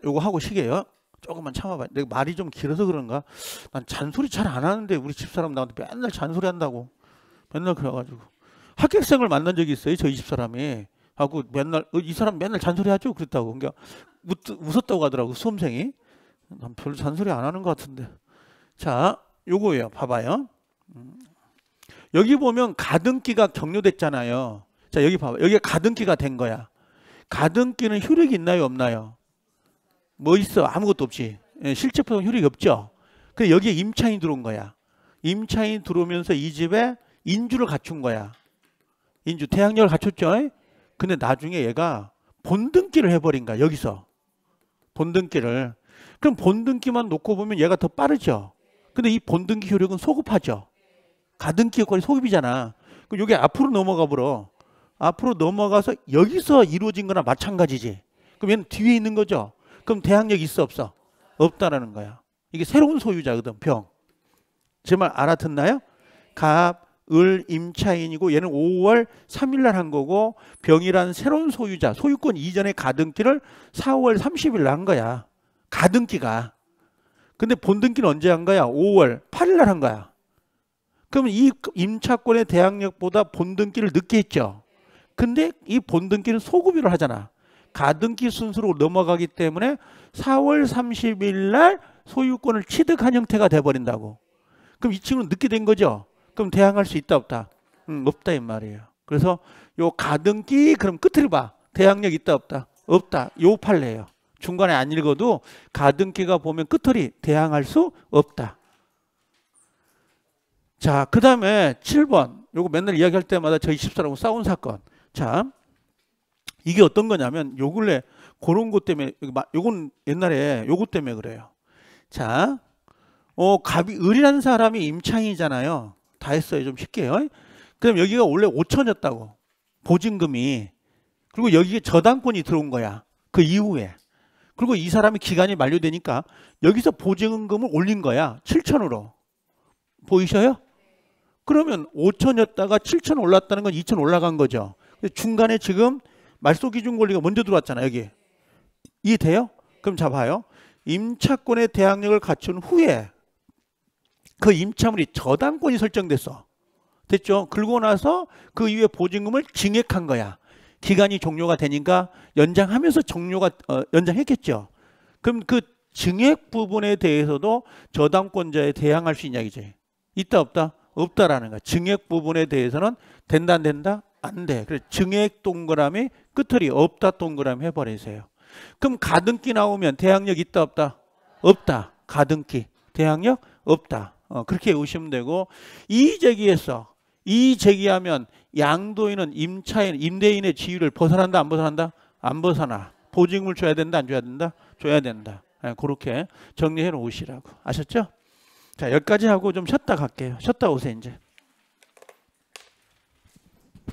요거 하고 쉬게요. 조금만 참아봐. 내가 말이 좀 길어서 그런가? 난 잔소리 잘 안 하는데 우리 집사람 나한테 맨날 잔소리 한다고. 맨날 그래가지고. 합격생을 만난 적이 있어요. 저 20사람이. 하고 맨날 어, 이 사람 맨날 잔소리하죠. 그랬다고. 그러니까 웃, 었다고 하더라고. 수험생이. 난 별로 잔소리 안 하는 것 같은데. 자, 요거예요. 봐봐요. 음. 여기 보면 가등기가 경료됐잖아요. 자, 여기 봐봐. 여기가 가등기가 된 거야. 가등기는 효력이 있나요, 없나요? 뭐 있어? 아무것도 없지. 예, 실제품 효력이 없죠. 근데 여기에 임차인이 들어온 거야. 임차인이 들어오면서 이 집에 인주를 갖춘 거야. 인주 태양열 갖췄죠. 근데 나중에 얘가 본등기를 해버린 거야 여기서 본등기를 그럼 본등기만 놓고 보면 얘가 더 빠르죠. 근데 이 본등기 효력은 소급하죠. 가등기 효과는 소급이잖아. 그럼 이게 앞으로 넘어가 버려. 앞으로 넘어가서 여기서 이루어진 거나 마찬가지지. 그럼 얘는 뒤에 있는 거죠. 그럼 태양력 있어 없어? 없다라는 거야. 이게 새로운 소유자거든 병. 제 말 알아듣나요? 갑, 을 임차인이고 얘는 5월 3일 날 한 거고 병이란 새로운 소유자 소유권 이전의 가등기를 4월 30일 날 한 거야. 가등기가. 근데 본등기는 언제 한 거야? 5월 8일 날 한 거야. 그러면 이 임차권의 대항력보다 본등기를 늦게 했죠. 근데 이 본등기는 소급유를 하잖아. 가등기 순수로 넘어가기 때문에 4월 30일 날 소유권을 취득한 형태가 돼버린다고. 그럼 이 친구는 늦게 된 거죠. 그럼 대항할 수 있다 없다? 음, 없다 이 말이에요. 그래서 요 가등기 그럼 끝을 봐. 대항력 있다 없다? 없다. 요 팔레요. 중간에 안 읽어도 가등기가 보면 끝털이 대항할 수 없다. 자, 그 다음에 7번. 요거 맨날 이야기할 때마다 저희 집사람하고 싸운 사건. 자, 이게 어떤 거냐면 요 근래 그런 것 때문에, 요건 옛날에 요것 때문에 그래요. 자, 어, 갑이, 을이라는 사람이 임창이잖아요. 다 했어요. 좀 쉽게. 요 그럼 여기가 원래 5천이었다고. 보증금이. 그리고 여기에 저당권이 들어온 거야. 그 이후에. 그리고 이 사람이 기간이 만료되니까 여기서 보증금을 올린 거야. 7천으로. 보이셔요? 그러면 5천이었다가 7천 올랐다는 건 2천 올라간 거죠. 중간에 지금 말소 기준 권리가 먼저 들어왔잖아. 요 여기. 이해돼요? 그럼 잡아요. 임차권의 대항력을 갖춘 후에 그 임차물이 저당권이 설정됐어. 됐죠? 그러고 나서 그 이후에 보증금을 증액한 거야. 기간이 종료가 되니까 연장하면서 종료가 어, 연장했겠죠. 그럼 그 증액 부분에 대해서도 저당권자에 대항할 수 있냐 이제 있다 없다 없다라는 거야. 증액 부분에 대해서는 된다 안 된다 안 돼. 그래서 증액 동그라미 끝털이 없다 동그라미 해버리세요. 그럼 가등기 나오면 대항력 있다 없다 없다 가등기 대항력 없다 어, 그렇게 오시면 되고 이의제기에서 이의제기하면 양도인은 임차인, 임대인의 지위를 벗어난다 안 벗어난다? 안 벗어나. 보증금을 줘야 된다 안 줘야 된다? 줘야 된다. 네, 그렇게 정리해 놓으시라고. 아셨죠? 자, 여기까지 하고 좀 쉬었다 갈게요. 쉬었다 오세요 이제.